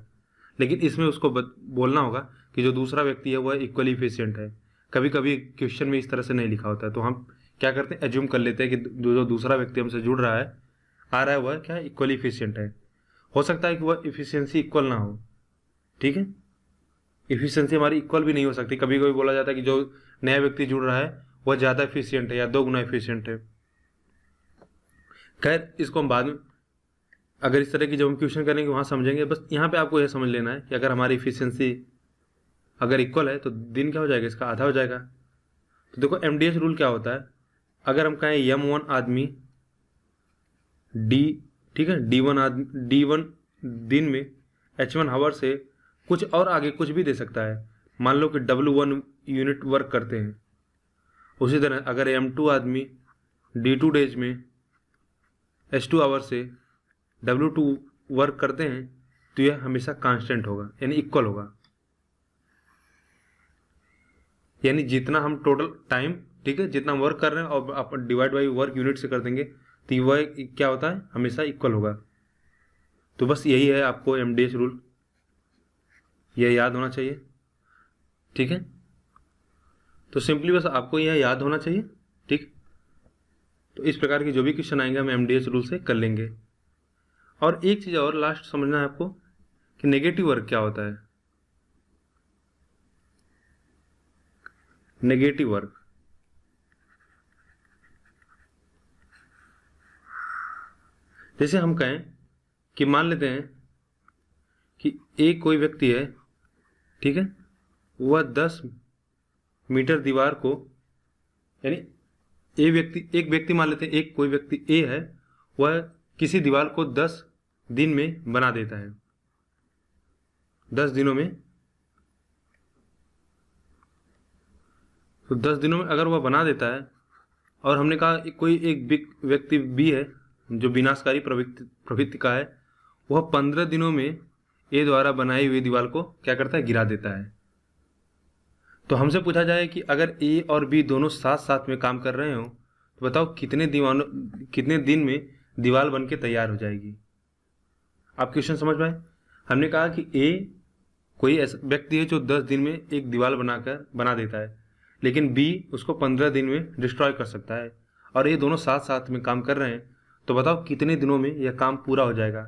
लेकिन इसमें उसको बोलना होगा कि जो दूसरा व्यक्ति है वह इक्वली इफिशियंट है कभी कभी क्वेश्चन में इस तरह से नहीं लिखा होता है तो हम क्या करते हैं एज्यूम कर लेते हैं कि जो दूसरा व्यक्ति हमसे जुड़ रहा है आ रहा है वह क्या इक्वली इफिशियंट है हो सकता है कि वह इफिशियंसी इक्वल ना हो ठीक है इफिशियंसी हमारी इक्वल भी नहीं हो सकती कभी कभी बोला जाता है कि जो नया व्यक्ति जुड़ रहा है वह ज़्यादा इफिशियंट है या दो गुना इफिशियंट है खैर इसको हम बाद में अगर इस तरह की जब हम क्वेश्चन करेंगे वहाँ समझेंगे बस यहाँ पे आपको यह समझ लेना है कि अगर हमारी इफिशियंसी अगर इक्वल है तो दिन क्या हो जाएगा इसका आधा हो जाएगा तो देखो एम रूल क्या होता है अगर हम कहें यम वन आदमी डी ठीक है डी वन आदमी डी वन दिन में एच वन हावर से कुछ और आगे कुछ भी दे सकता है मान लो कि डब्ल्यू वन यूनिट वर्क करते हैं उसी तरह अगर एम टू आदमी डी टू डेज में एच टू आवर से डब्ल्यू टू वर्क करते हैं तो यह हमेशा कांस्टेंट होगा यानी इक्वल होगा यानी जितना हम टोटल टाइम ठीक है जितना वर्क कर रहे हैं और आप डिवाइड बाई वर्क यूनिट से कर देंगे तो वह क्या होता है हमेशा इक्वल होगा तो बस यही है आपको एम रूल यह याद होना चाहिए ठीक है तो सिंपली बस आपको यह याद होना चाहिए ठीक तो इस प्रकार के जो भी क्वेश्चन आएंगे हम एम रूल से कर लेंगे और एक चीज़ और लास्ट समझना है आपको कि नेगेटिव वर्क क्या होता है नेगेटिव वर्क जैसे हम कहें कि मान लेते हैं कि एक कोई व्यक्ति है ठीक है वह दस मीटर दीवार को यानी ए व्यक्ति एक व्यक्ति मान लेते हैं एक कोई व्यक्ति ए है वह किसी दीवार को दस दिन में बना देता है दस दिनों में तो दस दिनों में अगर वह बना देता है और हमने कहा कोई एक व्यक्ति भी है जो विनाशकारी प्रवृत्ति प्रवृत्ति का है वह पंद्रह दिनों में ए द्वारा बनाई हुई दीवार को क्या करता है गिरा देता है तो हमसे पूछा जाए कि अगर ए और बी दोनों साथ साथ में काम कर रहे हो तो बताओ कितने दिवानों कितने दिन में दीवार बन के तैयार हो जाएगी आप क्वेश्चन समझ पाए हमने कहा कि ए कोई ऐसा व्यक्ति है जो दस दिन में एक दीवार बनाकर बना देता है लेकिन बी उसको पंद्रह दिन में डिस्ट्रॉय कर सकता है और ये दोनों साथ साथ में काम कर रहे हैं तो बताओ कितने दिनों में यह काम पूरा हो जाएगा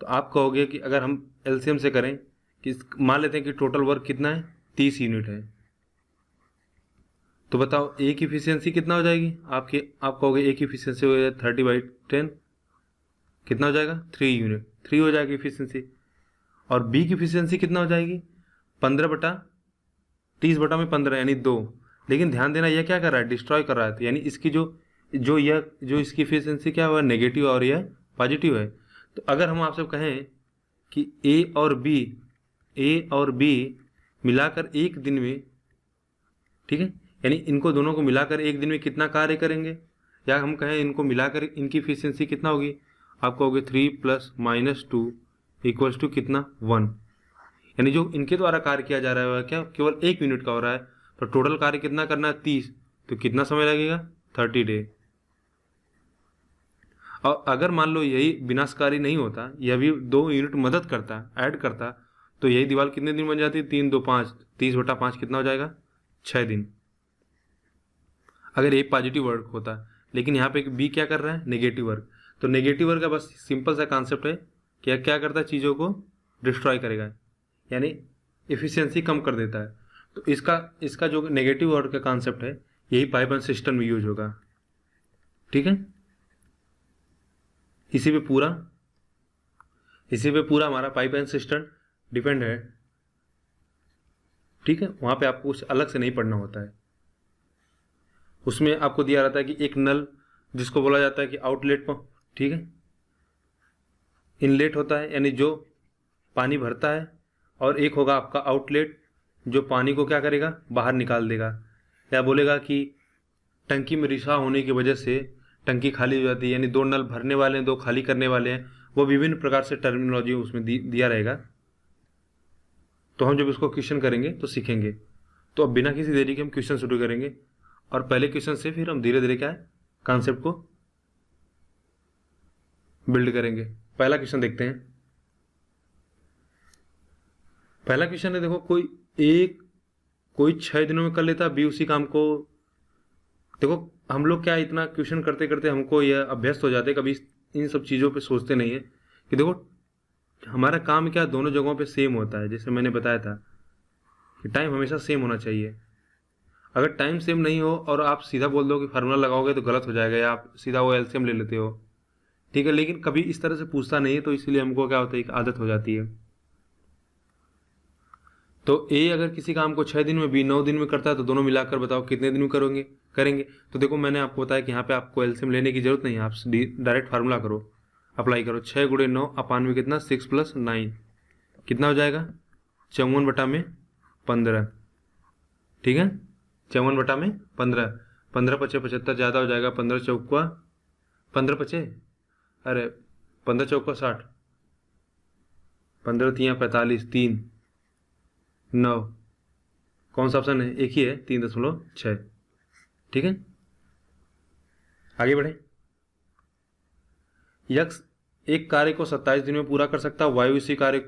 तो आप कहोगे कि अगर हम एलसीएम से करें कि मान लेते हैं कि टोटल वर्क कितना है तीस यूनिट है तो बताओ ए की इफिशियंसी कितना हो जाएगी आपकी आप कहोगे ए की इफिशियंसी हो जाएगी थर्टी बाई टेन कितना हो जाएगा थ्री यूनिट थ्री हो जाएगी इफिशियंसी और बी की इफिशियंसी कितना हो जाएगी पंद्रह बटा तीस बटा में पंद्रह यानी दो लेकिन ध्यान देना यह क्या कर रहा है डिस्ट्रॉय कर रहा है तो यानी इसकी जो जो यह जो इसकी इफिशियंसी क्या हुआ नेगेटिव और यह पॉजिटिव है तो अगर हम आप सब कहें कि ए और बी ए और बी मिलाकर एक दिन में ठीक है यानी इनको दोनों को मिलाकर एक दिन में कितना कार्य करेंगे या हम कहें इनको मिलाकर इनकी इफिशियंसी कितना होगी आप कहोगे three plus minus two equals two कितना वन यानी जो इनके द्वारा कार्य किया जा रहा है क्या केवल एक यूनिट का हो रहा है पर टोटल कार्य कितना करना है तीस तो कितना समय लगेगा थर्टी डे और अगर मान लो यही विनाशकारी नहीं होता यह भी दो यूनिट मदद करता ऐड करता तो यही दीवार कितने दिन बन जाती तीन दो पाँच तीस बटा पाँच कितना हो जाएगा छः दिन अगर ए पॉजिटिव वर्क होता लेकिन यहाँ पे बी क्या कर रहा है नेगेटिव वर्क तो नेगेटिव वर्क का बस सिंपल सा कॉन्सेप्ट है क्या क्या करता है चीज़ों को डिस्ट्रॉय करेगा यानी इफिशेंसी कम कर देता है तो इसका इसका जो नेगेटिव वर्ड का कॉन्सेप्ट है यही पाइप एंड सिस्टम में यूज होगा ठीक है इसी पे पूरा इसी पे पूरा हमारा पाइप एंड सिस्टम डिपेंड है ठीक है वहाँ पे आपको कुछ अलग से नहीं पढ़ना होता है उसमें आपको दिया रहता है कि एक नल जिसको बोला जाता है कि आउटलेट पंप ठीक है इनलेट होता है यानी जो पानी भरता है और एक होगा आपका आउटलेट जो पानी को क्या करेगा बाहर निकाल देगा या बोलेगा कि टंकी में रिसा होने की वजह से टंकी खाली हो जाती है यानी दो नल भरने वाले हैं दो खाली करने वाले हैं वो विभिन्न प्रकार से टर्मिनोलॉजी उसमें दिया रहेगा तो हम जब इसको क्वेश्चन करेंगे तो सीखेंगे तो अब बिना किसी देरी के हम क्वेश्चन शुरू करेंगे और पहले क्वेश्चन से फिर हम धीरे धीरे क्या है कॉन्सेप्ट को बिल्ड करेंगे पहला क्वेश्चन देखते हैं पहला क्वेश्चन है देखो कोई एक कोई छह दिनों में कर लेता बी उसी काम को देखो हम लोग क्या इतना क्वेश्चन करते करते हमको यह अभ्यस्त हो जाते कभी इन सब चीज़ों पे सोचते नहीं है कि देखो हमारा काम क्या दोनों जगहों पे सेम होता है जैसे मैंने बताया था कि टाइम हमेशा सेम होना चाहिए अगर टाइम सेम नहीं हो और आप सीधा बोल दो कि फार्मूला लगाओगे तो गलत हो जाएगा या आप सीधा वो एल्सियम ले लेते हो ठीक है लेकिन कभी इस तरह से पूछता नहीं है तो इसलिए हमको क्या होता है एक आदत हो जाती है तो ए अगर किसी काम को छः दिन में बी नौ दिन में करता है तो दोनों मिलाकर बताओ कितने दिन में करोगे करेंगे तो देखो मैंने आपको बताया कि यहाँ पे आपको एलसीएम लेने की जरूरत नहीं है आप डायरेक्ट फार्मूला करो अप्लाई करो छः गुड़े नौ अपानवे कितना सिक्स प्लस नाइन कितना हो जाएगा चौवन बटा में पंद्रह ठीक है चौवन बटा में पंद्रह पंद्रह पचे पचहत्तर ज़्यादा हो जाएगा पंद्रह चौकवा पंद्रह पचे अरे पंद्रह चौकवा साठ पंद्रह तिया पैंतालीस तीन नौ कौन सा ऑप्शन है एक ही है तीन दशमलव छः ठीक है आगे बढ़े यक्ष एक कार्य को सत्ताईस दिन में पूरा कर सकता है वायु इसी कार्य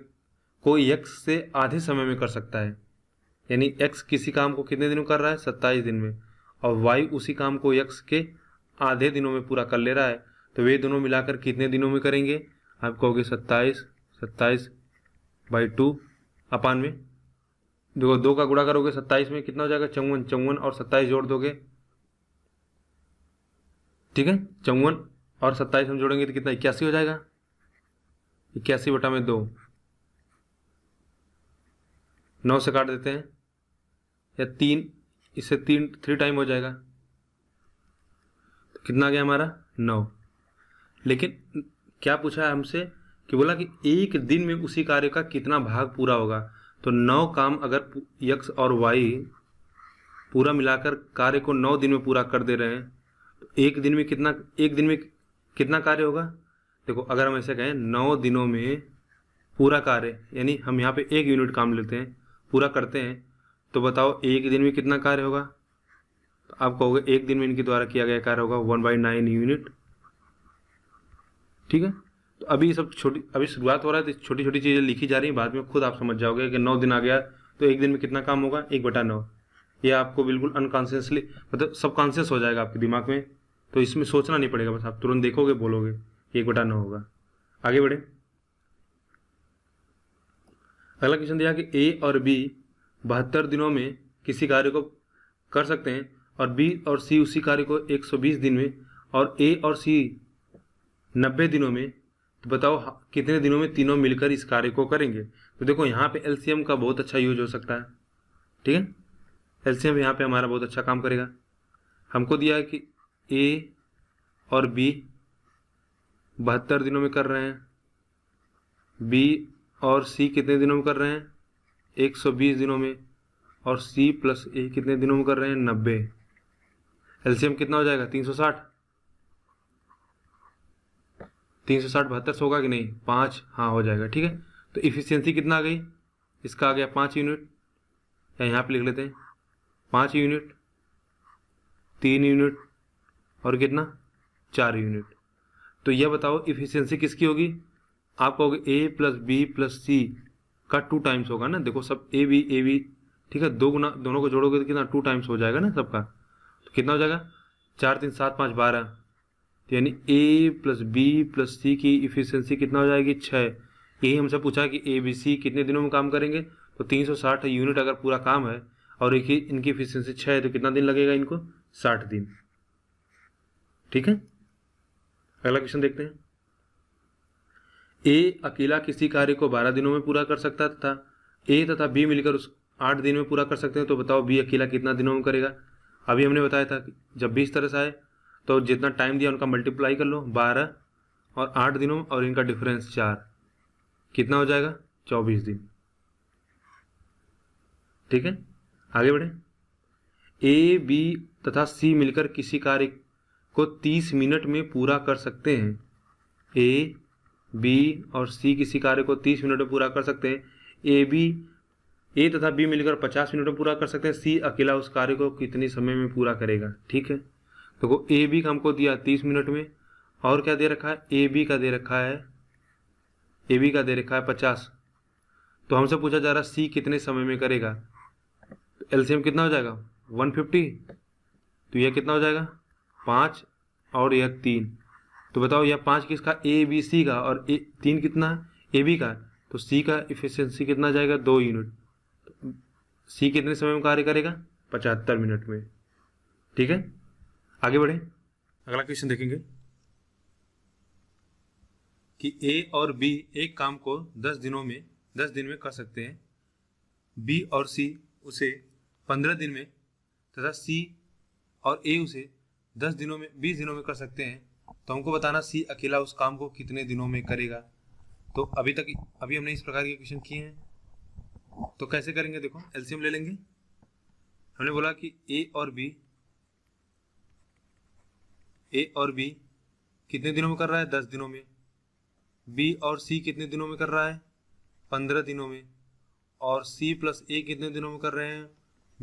को यक्ष से आधे समय में कर सकता है यानी एक्स किसी काम को कितने दिनों कर रहा है सत्ताईस दिन में और वाई उसी काम को एक्स के आधे दिनों में पूरा कर ले रहा है तो वे दोनों मिलाकर कितने दिनों में करेंगे आप कहोगे सत्ताईस सत्ताईस बाई टू अपान में देखो दो का गुणा करोगे सत्ताईस में कितना हो जाएगा चौवन चौवन और सत्ताईस जोड़ दोगे ठीक है चौवन और सत्ताईस हम जोड़ेंगे तो कितना इक्यासी हो जाएगा इक्यासी बटा में दो नौ से काट देते हैं या तीन इससे तीन थ्री टाइम हो जाएगा तो कितना गया हमारा नौ लेकिन क्या पूछा है हमसे कि बोला कि एक दिन में उसी कार्य का कितना भाग पूरा होगा तो नौ काम अगर यक्ष और वाई पूरा मिलाकर कार्य को नौ दिन में पूरा कर दे रहे हैं तो एक दिन में कितना एक दिन में कितना कार्य होगा देखो अगर हम ऐसे कहें नौ दिनों में पूरा कार्य यानी हम यहाँ पे एक यूनिट काम लेते हैं पूरा करते हैं तो बताओ एक दिन में कितना कार्य होगा तो आप कहोगे एक दिन में इनके द्वारा किया गया कार्य होगा वन बाई नाइन यूनिट ठीक है तो अभी सब छोटी अभी शुरुआत हो रहा है तो छोटी छोटी चीज़ें लिखी जा रही हैं बाद में खुद आप समझ जाओगे कि नौ दिन आ गया तो एक दिन में कितना काम होगा एक बटा नौ ये आपको बिल्कुल अनकॉन्शियसली मतलब सब कॉन्शियस हो जाएगा आपके दिमाग में तो इसमें सोचना नहीं पड़ेगा बस आप तुरंत देखोगे बोलोगे एक बटा नौ होगा आगे बढ़े अगला क्वेश्चन दिया कि ए और बी बहत्तर दिनों में किसी कार्य को कर सकते हैं और बी और सी उसी कार्य को 120 दिन में और ए और सी 90 दिनों में तो बताओ कितने दिनों में तीनों मिलकर इस कार्य को करेंगे तो देखो यहाँ पे एलसीएम का बहुत अच्छा यूज हो सकता है ठीक है एलसीएम यहाँ पे हमारा बहुत अच्छा काम करेगा हमको दिया है कि ए और बी बहत्तर दिनों में कर रहे हैं बी और सी कितने दिनों में कर रहे हैं 120 दिनों में और सी प्लस ए कितने दिनों में कर रहे हैं नब्बे एलसीएम कितना हो जाएगा 360 360 बहत्तर सौ होगा कि नहीं पाँच हाँ हो जाएगा ठीक है तो इफिशियंसी कितना आ गई इसका आ गया पाँच यूनिट या यहाँ पे लिख लेते हैं पाँच यूनिट तीन यूनिट और कितना चार यूनिट तो यह बताओ इफिशियंसी किसकी होगी आप कहोगे A plus B plus C का टू टाइम्स होगा ना देखो सब ए बी ए बी ठीक है दो गुना दोनों को जोड़ोगे तो कितना टू टाइम्स हो जाएगा ना सबका तो कितना हो जाएगा चार तीन सात पाँच बारह तो यानी A plus B plus C की इफिशेंसी कितना हो जाएगी छः यही हमसे पूछा कि ए बी सी कितने दिनों में काम करेंगे तो तीन सौ साठ यूनिट अगर पूरा काम है और एक ही इनकी इफिशियंसी छः है तो कितना दिन लगेगा इनको साठ दिन ठीक है अगला क्वेश्चन देखते हैं ए अकेला किसी कार्य को बारह दिनों में पूरा कर सकता था ए तथा बी मिलकर उस आठ दिन में पूरा कर सकते हैं तो बताओ बी अकेला कितना दिनों में करेगा अभी हमने बताया था कि जब भी इस तरह से आए तो जितना टाइम दिया उनका मल्टीप्लाई कर लो बारह और आठ दिनों और इनका डिफरेंस चार कितना हो जाएगा चौबीस दिन ठीक है आगे बढ़े ए बी तथा सी मिलकर किसी कार्य को तीस मिनट में पूरा कर सकते हैं ए बी और सी किसी कार्य को तीस मिनट में पूरा कर सकते हैं ए बी ए तथा बी मिलकर पचास मिनट में पूरा कर सकते हैं सी अकेला उस कार्य को कितने समय में पूरा करेगा ठीक है देखो ए बी का हमको दिया तीस मिनट में और क्या दे रखा है ए बी का दे रखा है ए बी का दे रखा है पचास तो हमसे पूछा जा रहा है सी कितने समय में करेगा तो एलसीएम कितना हो जाएगा वन फिफ्टी तो यह कितना हो जाएगा पाँच और यह तीन तो बताओ यह पाँच किसका ए बी सी का और ए तीन कितना ए बी का तो सी का इफिशेंसी कितना जाएगा दो यूनिट तो सी कितने समय में कार्य करेगा पचहत्तर मिनट में ठीक है आगे बढ़े अगला क्वेश्चन देखेंगे कि ए और बी एक काम को दस दिनों में दस दिन में कर सकते हैं बी और सी उसे पंद्रह दिन में तथा सी और ए उसे दस दिनों में बीस दिनों में कर सकते हैं तो हमको बताना सी अकेला उस काम को कितने दिनों में करेगा तो अभी तक अभी हमने इस प्रकार के क्वेश्चन किए हैं तो कैसे करेंगे देखो एलसीएम ले लेंगे हमने बोला कि ए और बी ए और बी कितने दिनों में कर रहा है दस दिनों में बी और सी कितने दिनों में कर रहा है पंद्रह दिनों में और सी प्लस ए कितने दिनों में कर रहे हैं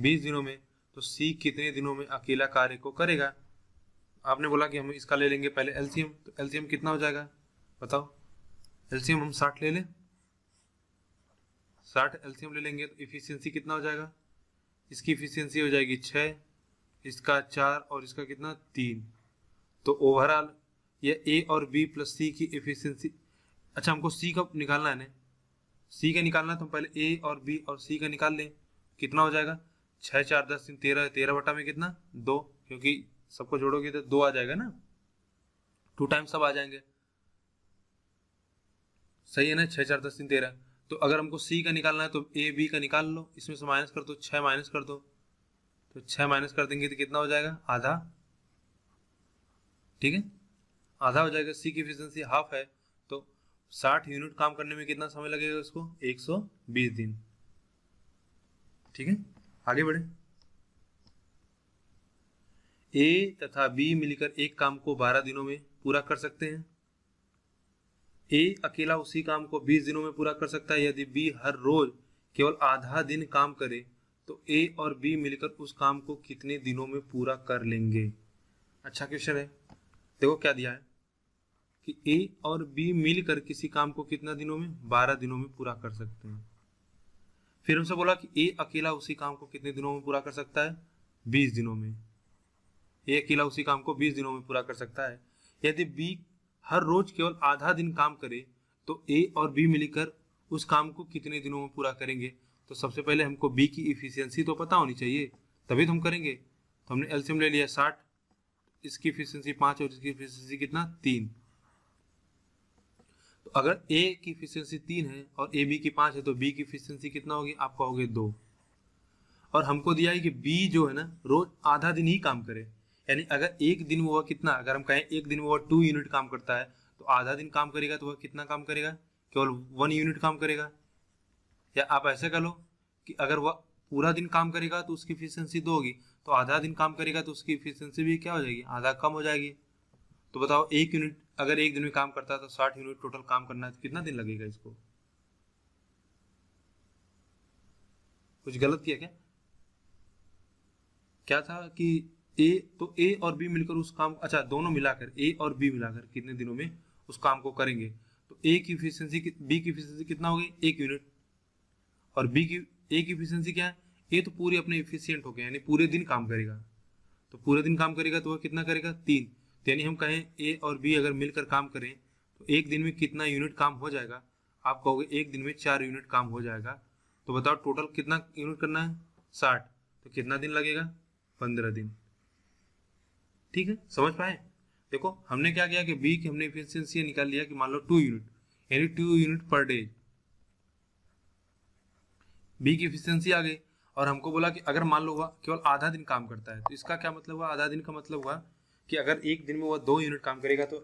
बीस दिनों में तो सी कितने दिनों में अकेला कार्य को करेगा आपने बोला कि हम इसका ले लेंगे पहले एलसीएम तो एलसीएम कितना हो जाएगा बताओ एलसीएम हम साठ ले लें साठ एलसीएम ले लेंगे तो इफिशियंसी कितना हो जाएगा इसकी इफिशियंसी हो जाएगी छः इसका चार और इसका कितना तीन तो ओवरऑल ये ए और बी प्लस सी की इफिशियंसी अच्छा हमको सी का निकालना है ना सी का निकालना तो हम पहले ए और बी और सी का निकाल लें कितना हो जाएगा छः चार दस तीन तेरह तेरह बटा में कितना दो क्योंकि सबको जोड़ोगे तो दो आ जाएगा ना टू टाइम सब आ जाएंगे सही है ना छः चार दस तीन तेरह तो अगर हमको सी का निकालना है तो ए बी का निकाल लो इसमें से माइनस कर दो छः माइनस कर दो तो छः माइनस कर देंगे तो कितना हो जाएगा आधा ठीक है आधा हो जाएगा सी की एफिशिएंसी हाफ है तो साठ यूनिट काम करने में कितना समय लगेगा उसको एक सौ बीस दिन ठीक है आगे बढ़े ए तथा बी मिलकर एक काम को बारह दिनों में पूरा कर सकते हैं ए अकेला उसी काम को बीस दिनों में पूरा कर सकता है यदि बी हर रोज केवल आधा दिन काम करे तो ए और बी मिलकर उस काम को कितने दिनों में पूरा कर लेंगे अच्छा क्वेश्चन है देखो क्या दिया है कि ए और बी मिलकर किसी काम को कितना दिनों में बारह दिनों में पूरा कर सकते हैं फिर हमसे बोला कि ए अकेला उसी काम को कितने दिनों में पूरा कर सकता है बीस दिनों में एक किला उसी काम को बीस दिनों में पूरा कर सकता है यदि बी हर रोज केवल आधा दिन काम करे तो ए और बी मिलकर उस काम को कितने दिनों में पूरा करेंगे तो सबसे पहले हमको बी की इफिशियंसी तो पता होनी चाहिए तभी तो हम करेंगे तो हमने एल्सियम ले लिया साठ इसकी इफिशियंसी पाँच और इसकी इफिशियंसी कितना तीन तो अगर ए की इफिशियंसी तीन है और ए बी की पाँच है तो बी की इफिशियंसी कितना होगी आप कहोगे दो और हमको दिया है कि बी जो है ना रोज आधा दिन ही काम करे यानी अगर एक दिन वो कितना अगर हम कहें एक दिन वो टू यूनिट काम करता है तो आधा दिन काम करेगा तो वह कितना काम करेगा केवल वन यूनिट काम करेगा या आप ऐसे कर लो कि अगर वह पूरा दिन काम करेगा तो उसकी इफिशियंसी दो होगी तो आधा दिन काम करेगा तो उसकी इफिशियंसी भी क्या हो जाएगी आधा कम हो जाएगी तो बताओ एक यूनिट अगर एक दिन में काम करता है तो साठ यूनिट टोटल काम करना है तो कितना दिन लगेगा इसको कुछ गलत किया क्या क्या था कि ए तो ए और बी मिलकर उस काम अच्छा दोनों मिलाकर ए और बी मिलाकर कितने दिनों में उस काम को करेंगे तो ए की इफिशियंसी बी की इफिशियंसी कितना होगी एक यूनिट और बी की ए की इफिशियंसी क्या है ए तो पूरे अपने इफिशियंट हो गए यानी पूरे दिन काम करेगा तो पूरे दिन काम करेगा तो वह कितना करेगा तीन तो यानी हम कहें ए और बी अगर मिलकर काम करें तो एक दिन में कितना यूनिट काम हो जाएगा आप कहोगे एक दिन में चार यूनिट काम हो जाएगा तो बताओ टोटल कितना यूनिट करना है साठ तो कितना दिन लगेगा पंद्रह दिन ठीक है समझ पाए देखो हमने क्या किया कि बी की हमने इफिशियंसी निकाल लिया कि मान लो टू यूनिट यानी two unit per day B की इफिशियंसी आ गई और हमको बोला कि अगर मान लो हुआ केवल आधा दिन काम करता है तो इसका क्या मतलब हुआ आधा दिन का मतलब हुआ कि अगर एक दिन में वह दो यूनिट काम करेगा तो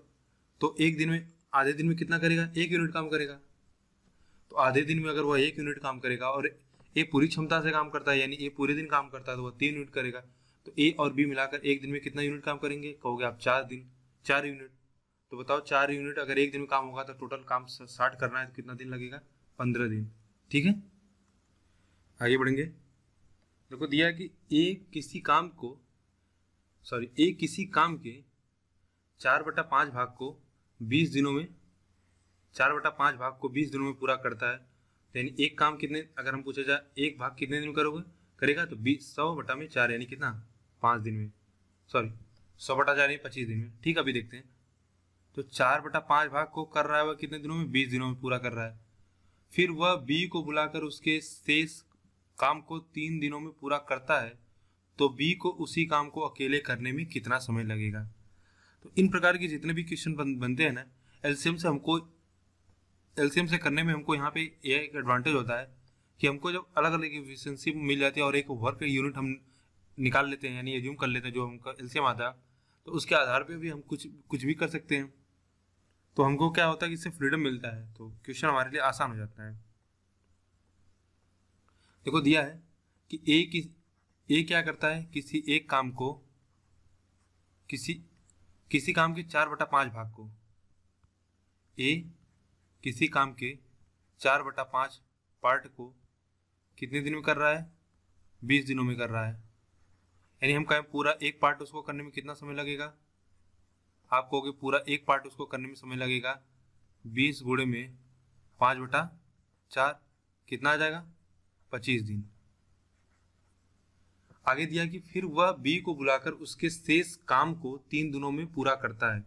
तो एक दिन में आधे दिन में कितना करेगा एक यूनिट काम करेगा तो आधे दिन में अगर वह एक यूनिट काम करेगा और ये पूरी क्षमता से काम करता है यानी ये पूरे दिन काम करता है तो वह तीन यूनिट करेगा तो ए और बी मिलाकर एक दिन में कितना यूनिट काम करेंगे कहोगे आप चार दिन चार यूनिट तो बताओ चार यूनिट अगर एक दिन में काम होगा तो टोटल काम स्टार्ट करना है तो कितना दिन लगेगा पंद्रह दिन ठीक है आगे बढ़ेंगे देखो दिया कि ए किसी काम को सॉरी ए किसी काम के चार बटा पाँच भाग को बीस दिनों में चार बटा पाँच भाग को बीस दिनों में पूरा करता है तो यानी एक काम कितने अगर हम पूछा जाए एक भाग कितने दिन में करोगे करेगा तो बीस सौ बटा में चार यानी कितना पाँच दिन में सॉरी सौ बटा चार है पच्चीस दिन में ठीक अभी देखते हैं तो चार बटा पाँच भाग को कर रहा है वह कितने दिनों में बीस दिनों में पूरा कर रहा है फिर वह बी को बुलाकर उसके शेष काम को तीन दिनों में पूरा करता है तो बी को उसी काम को अकेले करने में कितना समय लगेगा तो इन प्रकार के जितने भी क्वेश्चन बनते हैं ना एलसीएम से हमको एलसीएम से करने में हमको यहाँ पे यह एक एडवांटेज होता है कि हमको जब अलग अलग एफिशिएंसी मिल जाती है और एक वर्क यूनिट हम निकाल लेते हैं यानी एज्यूम कर लेते हैं जो हमका एल्शियम आता है तो उसके आधार पर भी हम कुछ कुछ भी कर सकते हैं तो हमको क्या होता है कि इससे फ्रीडम मिलता है तो क्वेश्चन हमारे लिए आसान हो जाता है देखो दिया है कि ए किस ए क्या करता है किसी एक काम को किसी किसी काम के चार बटा पाँच भाग को ए किसी काम के चार बटा पाँच पार्ट को कितने दिन में कर रहा है बीस दिनों में कर रहा है यानी हम कहें पूरा एक पार्ट उसको करने में कितना समय लगेगा आप कहोगे पूरा एक पार्ट उसको करने में समय लगेगा बीस गुड़े में पाँच बटा चार कितना आ जाएगा पच्चीस दिन आगे दिया कि फिर वह बी को बुलाकर उसके शेष काम को तीन दिनों में पूरा करता है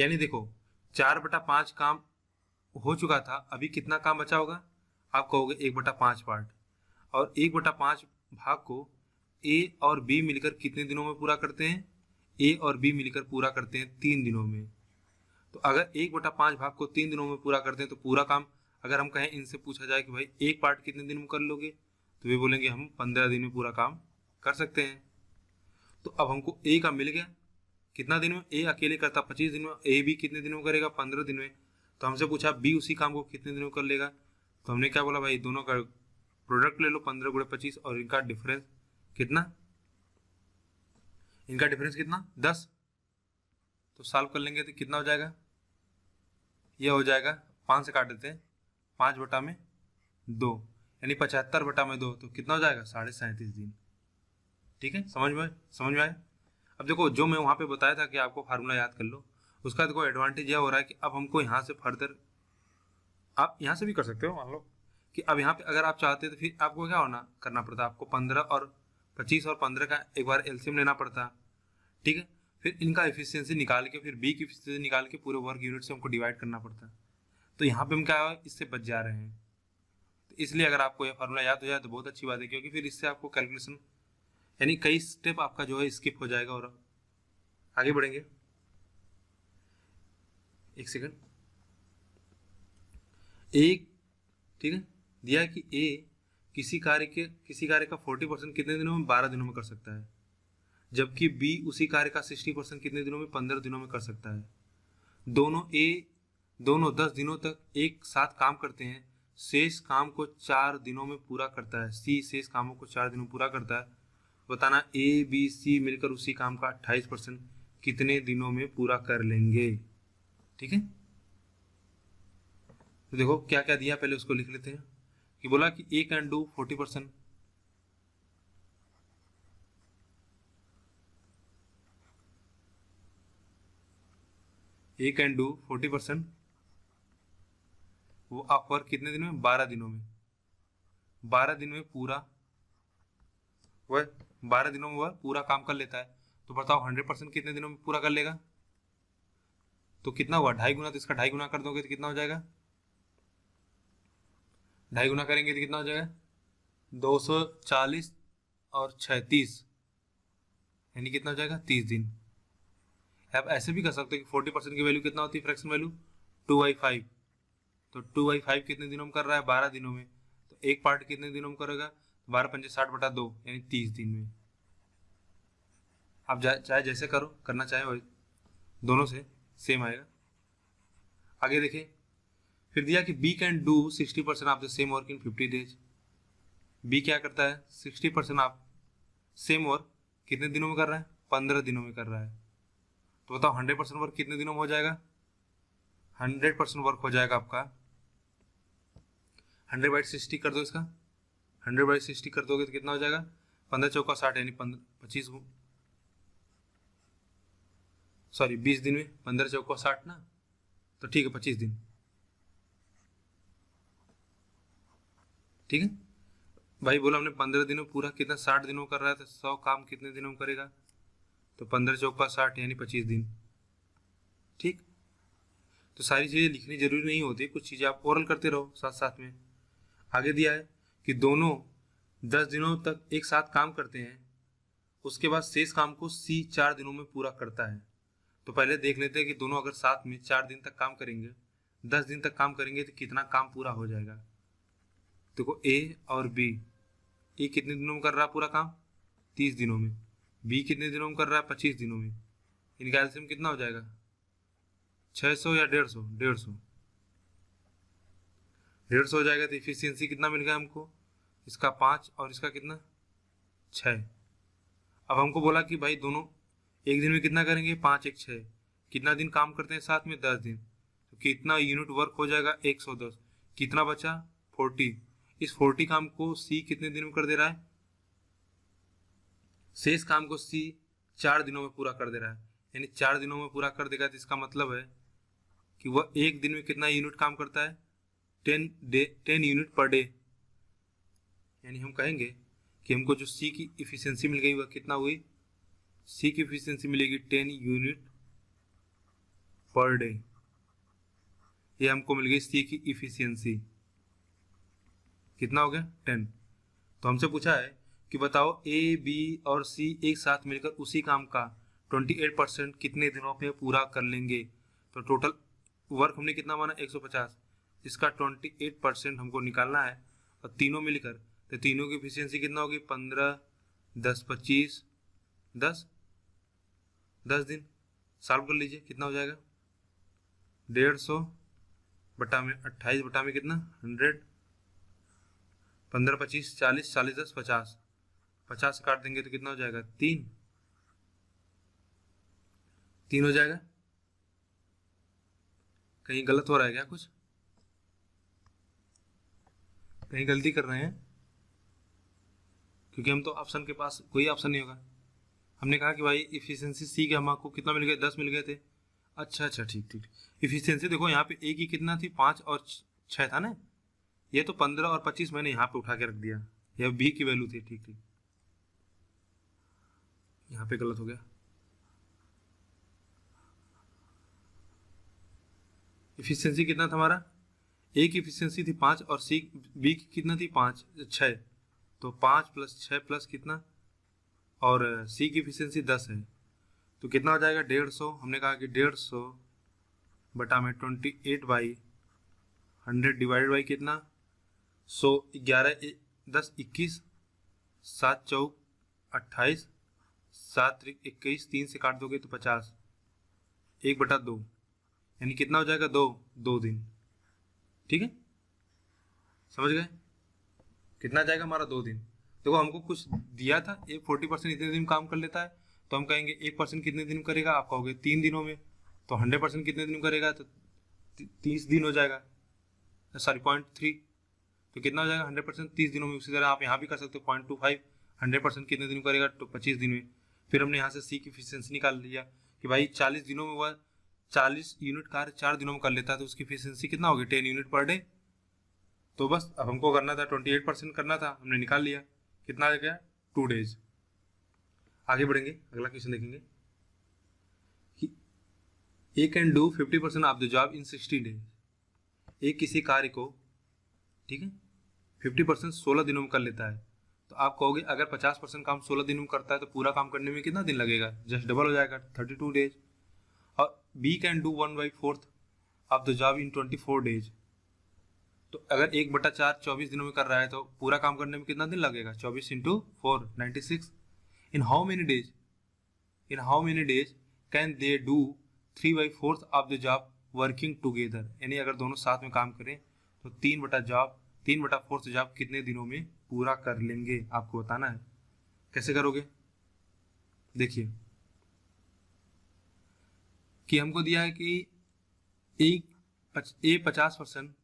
यानी देखो चार बटा पाँच काम हो चुका था अभी कितना काम बचा होगा आप कहोगे एक बटा पाँच पार्ट और एक बटा पाँच भाग को ए और बी मिलकर कितने दिनों में पूरा करते हैं ए और बी मिलकर पूरा करते हैं तीन दिनों में तो अगर एक बटा पाँच भाग को तीन दिनों में पूरा करते हैं तो पूरा काम अगर हम कहें इनसे पूछा जाए कि भाई एक पार्ट कितने दिन में कर लोगे तो वे बोलेंगे हम पंद्रह दिन में पूरा काम कर सकते हैं तो अब हमको ए का मिल गया कितना दिन में ए अकेले करता पच्चीस दिन में ए भी कितने दिनों में करेगा पंद्रह दिन में तो हमसे पूछा बी उसी काम को कितने दिनों कर लेगा तो हमने क्या बोला भाई दोनों का प्रोडक्ट ले लो पंद्रह गुड़े पच्चीस और इनका डिफरेंस कितना इनका डिफरेंस कितना दस तो सॉल्व कर लेंगे तो कितना हो जाएगा यह हो जाएगा पाँच से काट देते हैं पाँच बटा में दो यानी पचहत्तर बटा में दो तो कितना हो जाएगा साढ़े सैंतीस दिन ठीक है समझ में समझ में आए अब देखो जो मैं वहाँ पे बताया था कि आपको फार्मूला याद कर लो उसका देखो एडवांटेज यह हो रहा है कि अब हमको यहाँ से फर्दर आप यहाँ से भी कर सकते हो मान लो कि अब यहाँ पे अगर आप चाहते तो फिर आपको क्या होना करना पड़ता आपको पंद्रह और पच्चीस और पंद्रह का एक बार एल्सियम लेना पड़ता ठीक है फिर इनका एफिशिएंसी निकाल के फिर बी की एफिशिएंसी निकाल के पूरे वर्क यूनिट से हमको डिवाइड करना पड़ता तो यहाँ पे हम क्या इससे बच जा रहे हैं तो इसलिए अगर आपको यह फार्मूला याद हो जाए तो बहुत अच्छी बात है क्योंकि फिर इससे आपको कैलकुलेशन यानी कई स्टेप आपका जो है स्किप हो जाएगा और आगे बढ़ेंगे एक सेकेंड एक ठीक है दिया कि ए किसी कार्य के किसी कार्य का फोर्टी परसेंट कितने दिनों में बारह दिनों में कर सकता है जबकि बी उसी कार्य का सिक्सटी परसेंट कितने दिनों में पंद्रह दिनों में कर सकता है दोनों ए दोनों दस दिनों तक एक साथ काम करते हैं शेष काम को चार दिनों में पूरा करता है सी शेष कामों को चार दिनों में पूरा करता है बताना ए बी सी मिलकर उसी काम का अट्ठाईस परसेंट कितने दिनों में पूरा कर लेंगे ठीक है तो देखो क्या क्या दिया पहले उसको लिख लेते हैं कि बोला कि A can do forty percent A can do forty percent वो वर्क कितने दिन में बारह दिनों में बारह दिन में पूरा वह बारह दिनों में वह पूरा काम कर लेता है तो बताओ हंड्रेड परसेंट कितने दिनों में पूरा कर लेगा तो कितना हुआ ढाई गुना तो इसका ढाई गुना कर दोगे तो कितना हो जाएगा ढाई गुना करेंगे तो कितना हो जाएगा दो सौ चालीस और छत्तीस यानी कितना हो जाएगा तीस दिन आप ऐसे भी कर सकते हो कि फोर्टी परसेंट की वैल्यू कितना होती है fraction value two by five तो टू बाई फाइव कितने दिनों में कर रहा है बारह दिनों में तो एक पार्ट कितने दिनों में करेगा बारह पंजे साठ बटा दो यानी तीस दिन में आप चाहे जैसे करो करना चाहे दोनों से सेम आएगा आगे देखें फिर दिया कि B can do sixty percent of the same work in fifty days B क्या करता है sixty percent of same work कितने दिनों में कर रहा है पंद्रह दिनों में कर रहा है तो बताओ हंड्रेड परसेंट वर्क कितने दिनों में हो जाएगा हंड्रेड परसेंट वर्क हो जाएगा आपका हंड्रेड बाई सिक्सटी कर दो इसका हंड्रेड बाई सिक्सटी कर दोगे तो कितना हो जाएगा पंद्रह चौका साठ यानी पच्चीस सॉरी बीस दिन में पंद्रह चौका साठ ना तो ठीक है पच्चीस दिन ठीक है भाई बोला हमने पंद्रह दिनों पूरा कितना साठ दिनों कर रहा है तो सौ काम कितने दिनों में करेगा तो पंद्रह चौका साठ यानी पच्चीस दिन ठीक तो सारी चीज़ें लिखनी जरूरी नहीं होती कुछ चीज़ें आप ओरल करते रहो साथ साथ में आगे दिया है कि दोनों दस दिनों तक एक साथ काम करते हैं उसके बाद शेष काम को सी चार दिनों में पूरा करता है तो पहले देख लेते हैं कि दोनों अगर साथ में चार दिन तक काम करेंगे दस दिन तक काम करेंगे तो कितना काम पूरा हो जाएगा देखो ए और बी ए कितने दिनों में कर रहा है पूरा काम तीस दिनों में बी कितने दिनों में कर रहा है पच्चीस दिनों में इनका एल्सियम कितना हो जाएगा छः सौ या डेढ़ सौ डेढ़ सौ डेढ़ सौ हो जाएगा तो इफिशियंसी कितना मिल गया हमको इसका पाँच और इसका कितना छः अब हमको बोला कि भाई दोनों एक दिन में कितना करेंगे पाँच एक छः कितना दिन काम करते हैं साथ में दस दिन तो कितना यूनिट वर्क हो जाएगा एक सौ दस कितना बचा फोर्टी इस फोर्टी काम को सी कितने दिन में कर दे रहा है शेष काम को सी चार दिनों में पूरा कर दे रहा है यानी चार दिनों में पूरा कर देगा तो इसका मतलब है कि वह एक दिन में कितना यूनिट काम करता है ten day ten unit per day यानी हम कहेंगे कि हमको जो सी की इफिशियंसी मिल गई वह कितना हुई सी की इफिशियंसी मिलेगी टेन यूनिट पर डे ये हमको मिल गई सी की इफिशियंसी कितना हो गया टेन तो हमसे पूछा है कि बताओ ए बी और सी एक साथ मिलकर उसी काम का ट्वेंटी एट परसेंट कितने दिनों में पूरा कर लेंगे तो टोटल वर्क हमने कितना माना एक सौ पचास इसका ट्वेंटी एट परसेंट हमको निकालना है और तीनों मिलकर तो तीनों की एफिशिएंसी कितना होगी पंद्रह दस पच्चीस दस दस दिन सॉल्व कर लीजिए कितना हो जाएगा डेढ़ सौ बटा में अट्ठाईस बटा में कितना हंड्रेड पंद्रह पच्चीस चालीस चालीस दस पचास पचास से काट देंगे तो कितना हो जाएगा तीन तीन हो जाएगा कहीं गलत हो रहा है क्या कुछ कहीं गलती कर रहे हैं क्योंकि हम तो ऑप्शन के पास कोई ऑप्शन नहीं होगा हमने कहा कि भाई इफिशियंसी सी के हम आपको कितना मिल गए दस मिल गए थे अच्छा अच्छा ठीक ठीक इफिशियंसी देखो यहाँ पे एक ही कितना थी पाँच और छः था ना ये तो पंद्रह और पच्चीस मैंने यहाँ पे उठा के रख दिया यह बी की वैल्यू थी ठीक ठीक यहाँ पे गलत हो गया इफिशियंसी कितना था हमारा ए की इफिशियंसी थी पाँच और सी बी की कितना थी पाँच छः तो पाँच प्लस छः प्लस कितना और सी की इफिशियंसी दस है तो कितना हो जाएगा डेढ़ सौ हमने कहा कि डेढ़ सौ बटा में twenty eight by hundred divide by कितना सो ग्यारह दस इक्कीस सात चौक अट्ठाईस सात इक्कीस तीन से काट दोगे तो पचास एक बटा दो यानी कितना हो जाएगा दो दो दिन ठीक है समझ गए कितना जाएगा हमारा दो दिन देखो हमको कुछ दिया था ये फोर्टी परसेंट इतने दिन काम कर लेता है तो हम कहेंगे एक परसेंट कितने दिन करेगा आप कहोगे तीन दिनों में तो हंड्रेड परसेंट कितने दिन करेगा तो तीस दिन हो जाएगा सॉरी पॉइंट थ्री तो कितना हो जाएगा हंड्रेड परसेंट तीस दिनों में उसी तरह आप यहाँ भी कर सकते हो point two five hundred percent कितने दिन करेगा तो पच्चीस दिन में फिर हमने यहाँ से सी की इफिशियंसी निकाल लिया कि भाई चालीस दिनों में वह चालीस यूनिट कार्य चार दिनों में कर लेता तो उसकी इफिशियंसी कितना होगी टेन यूनिट पर डे तो बस अब हमको करना था ट्वेंटी एट परसेंट करना था हमने निकाल लिया कितना आ गया टू डेज आगे बढ़ेंगे अगला क्वेश्चन देखेंगे कि A can do fifty percent of the job in sixty days एक किसी कार्य को ठीक है फिफ्टी परसेंट सोलह दिनों में कर लेता है तो आप कहोगे अगर पचास परसेंट काम सोलह दिनों में करता है तो पूरा काम करने में कितना दिन लगेगा जस्ट डबल हो जाएगा थर्टी टू डेज और B can do one by fourth of the job in twenty four days तो अगर एक बटा चार चौबीस दिनों में कर रहा है तो पूरा काम करने में कितना दिन लगेगा चौबीस into four ninety six in how many days in how many days can they do three by fourth of the job working together यानी अगर दोनों साथ में काम करें तो तीन बटा जॉब तीन बटा फोर्थ जॉब कितने दिनों में पूरा कर लेंगे आपको बताना है कैसे करोगे देखिए कि हमको दिया है कि एक पच, ए पचास परसेंट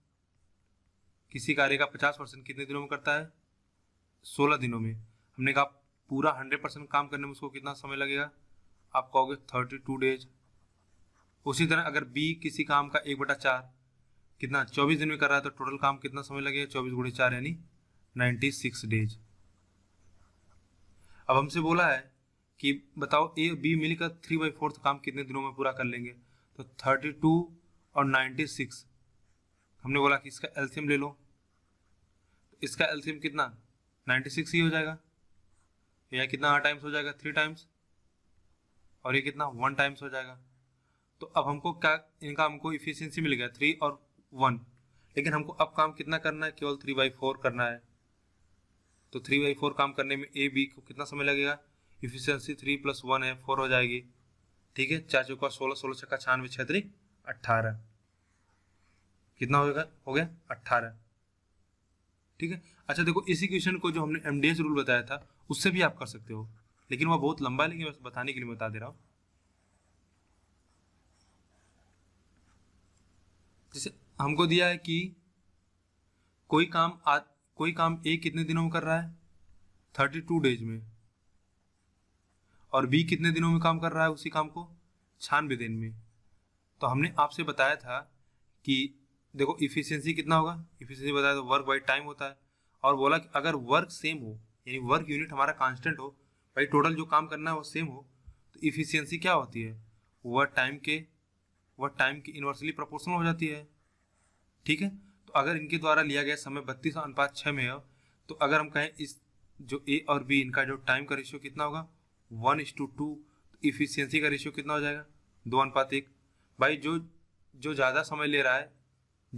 किसी कार्य का पचास परसेंट कितने दिनों में करता है सोलह दिनों में हमने कहा पूरा हंड्रेड परसेंट काम करने में उसको कितना समय लगेगा आप कहोगे थर्टी टू डेज उसी तरह अगर बी किसी काम का एक बटा चार कितना चौबीस दिन में कर रहा है तो टोटल काम कितना समय लगेगा चौबीस गुणे चार यानी नाइन्टी सिक्स डेज अब हमसे बोला है कि बताओ ए बी मिलकर थ्री बाई फोर्थ काम कितने दिनों में पूरा कर लेंगे तो थर्टी टू और नाइन्टी सिक्स हमने बोला कि इसका एल्सियम ले लो तो इसका एल्सियम कितना नाइन्टी सिक्स ही हो जाएगा यह कितना टाइम्स हो जाएगा थ्री टाइम्स और ये कितना वन टाइम्स हो जाएगा तो अब हमको क्या इनका हमको इफिशियंसी मिल गया थ्री और वन लेकिन हमको अब काम कितना करना है केवल थ्री बाई फोर करना है तो थ्री बाई फोर काम करने में ए बी को कितना समय लगेगा इफिशियंसी थ्री प्लस वन है फोर हो जाएगी ठीक है चार चौका सोलह सोलह छक्का छियानवे छतरी अट्ठारह कितना होगा हो गया अट्ठारह ठीक है अच्छा देखो इसी क्वेश्चन को जो हमने एम रूल बताया था उससे भी आप कर सकते हो लेकिन वह बहुत लंबा है लेकिन बस बताने के लिए बता दे रहा हूँ जैसे हमको दिया है कि कोई काम आ, कोई काम ए कितने दिनों में कर रहा है थर्टी टू डेज में और बी कितने दिनों में काम कर रहा है उसी काम को छानबे दिन में तो हमने आपसे बताया था कि देखो इफिशियंसी कितना होगा इफिशियंसी बताया तो वर्क बाई टाइम होता है और बोला कि अगर वर्क सेम हो यानी वर्क यूनिट हमारा कांस्टेंट हो भाई टोटल जो काम करना है वो सेम हो तो इफिशियंसी क्या होती है वह टाइम के वह टाइम की इन्वर्सली प्रोपोर्शनल हो जाती है ठीक है तो अगर इनके द्वारा लिया गया समय बत्तीस अनुपात छः में हो तो अगर हम कहें इस जो ए और बी इनका जो टाइम का रेशियो कितना होगा वन इज टू टू तो इफिशियंसी का रेशियो कितना हो जाएगा दो अनुपात एक भाई जो जो ज़्यादा समय ले रहा है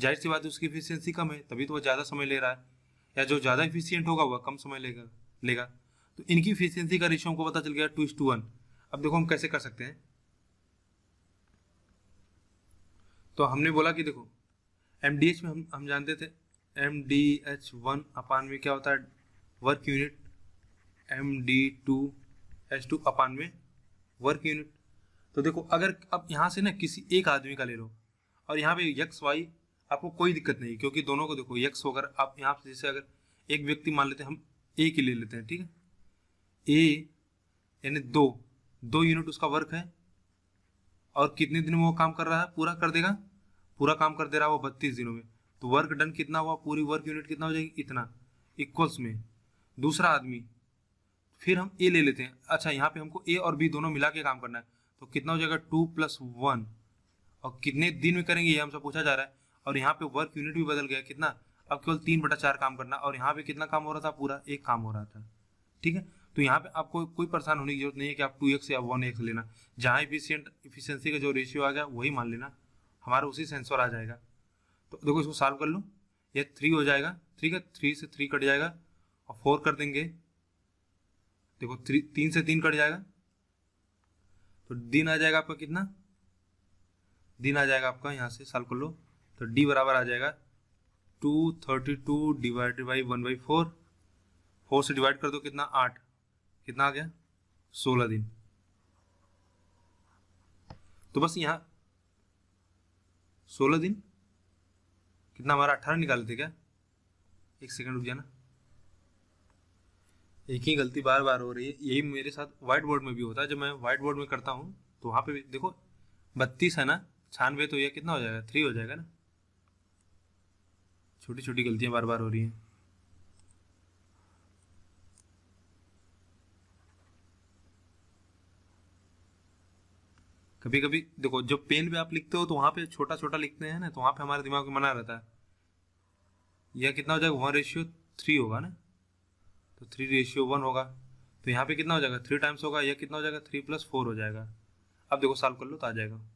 जाहिर सी बात है उसकी इफिशियंसी कम है तभी तो वो ज़्यादा समय ले रहा है या जो ज़्यादा इफिशियंट होगा वह कम समय लेगा लेगा तो इनकी इफिशियंसी का रेशियो हमको पता चल गया टू इज टू वन अब देखो हम कैसे कर सकते हैं तो हमने बोला कि देखो एम डी एच में हम हम जानते थे M D H one upon में क्या होता है work unit M D two H two upon में वर्क यूनिट तो देखो अगर अब यहाँ से ना किसी एक आदमी का ले लो और यहाँ पे यक्स वाई आपको कोई दिक्कत नहीं क्योंकि दोनों को देखो यक्स होकर आप यहाँ से जैसे अगर एक व्यक्ति मान लेते हैं हम ए की ले लेते हैं ठीक है ए यानी दो दो यूनिट उसका वर्क है और कितने दिन में वो काम कर रहा है पूरा कर देगा पूरा काम कर दे रहा है वो बत्तीस दिनों में तो वर्क डन कितना हुआ पूरी वर्क यूनिट कितना हो जाएगी इतना इक्वल्स में दूसरा आदमी फिर हम ए ले लेते हैं अच्छा यहाँ पे हमको ए और बी दोनों मिला के काम करना है तो कितना हो जाएगा टू प्लस वन और कितने दिन में करेंगे ये हमसे पूछा जा रहा है और यहाँ पे वर्क यूनिट भी बदल गया कितना अब केवल तीन बटा चार काम करना और यहाँ पे कितना काम हो रहा था पूरा एक काम हो रहा था ठीक है तो यहाँ पे आपको कोई परेशान होने की जरूरत नहीं है कि आप टू एक्स या वन एक्स लेना जहाँ इफिशियंट इफिशियंसी का जो रेशियो आ गया वही मान लेना हमारा उसी सेंसर आ जाएगा तो देखो इसको सॉल्व कर लूँ ये थ्री हो जाएगा ठीक है थ्री से थ्री कट जाएगा और फोर कर देंगे देखो थ्री तीन से तीन कट जाएगा तो दिन आ जाएगा आपका कितना दिन आ जाएगा आपका यहाँ से सॉल्व कर लो तो डी बराबर आ जाएगा two thirty two divide by one by four four से डिवाइड कर दो कितना आठ कितना आ गया सोलह दिन तो बस यहाँ सोलह दिन कितना हमारा अठारह निकाले थे क्या एक सेकंड रुक जाना एक ही गलती बार बार हो रही है यही मेरे साथ वाइट बोर्ड में भी होता है जब मैं वाइट बोर्ड में करता हूँ तो वहाँ पे भी देखो बत्तीस है ना छानवे तो यह कितना हो जाएगा थ्री हो जाएगा ना छोटी छोटी गलतियाँ बार बार हो रही हैं कभी कभी देखो जब पेन पे आप लिखते हो तो वहाँ पे छोटा छोटा लिखते हैं ना तो वहाँ पे हमारे दिमाग में मना रहता है यह कितना हो जाएगा वन रेशियो थ्री होगा ना तो थ्री रेशियो वन होगा तो यहाँ पे कितना हो जाएगा थ्री टाइम्स होगा यह कितना हो जाएगा थ्री प्लस फोर हो जाएगा अब देखो सॉल्व कर लो तो आ जाएगा देखो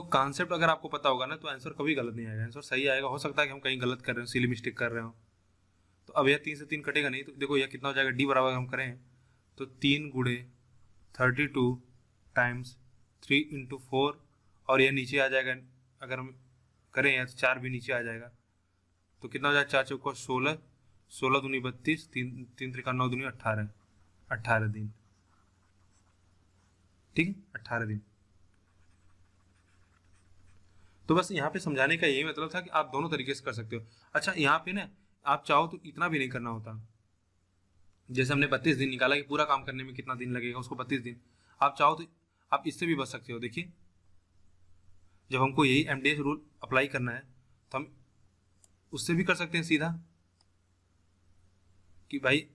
तो कॉन्सेप्ट अगर आपको पता होगा ना तो आंसर कभी गलत नहीं आएगा आंसर सही आएगा हो सकता है कि हम कहीं गलत कर रहे हो सिली मिस्टेक कर रहे हो तो अब यह तीन से तीन कटेगा नहीं तो देखो यह कितना हो जाएगा डी बराबर हम करें तो तीन गुड़े thirty two times three into four और यह नीचे आ जाएगा अगर हम करें या तो चार भी नीचे आ जाएगा तो कितना हो जाएगा चार चौको सोलह सोलह दूनी बत्तीस तीन तीन त्रिका नौ दूनी अट्ठारह अट्ठारह दिन ठीक है अट्ठारह दिन तो बस यहाँ पे समझाने का यही मतलब था कि आप दोनों तरीके से कर सकते हो अच्छा यहाँ पे ना आप चाहो तो इतना भी नहीं करना होता जैसे हमने बत्तीस दिन निकाला कि पूरा काम करने में कितना दिन लगेगा उसको बत्तीस दिन आप चाहो तो आप इससे भी बच सकते हो देखिए जब हमको यही एम रूल अप्लाई करना है तो हम उससे भी कर सकते हैं सीधा कि भाई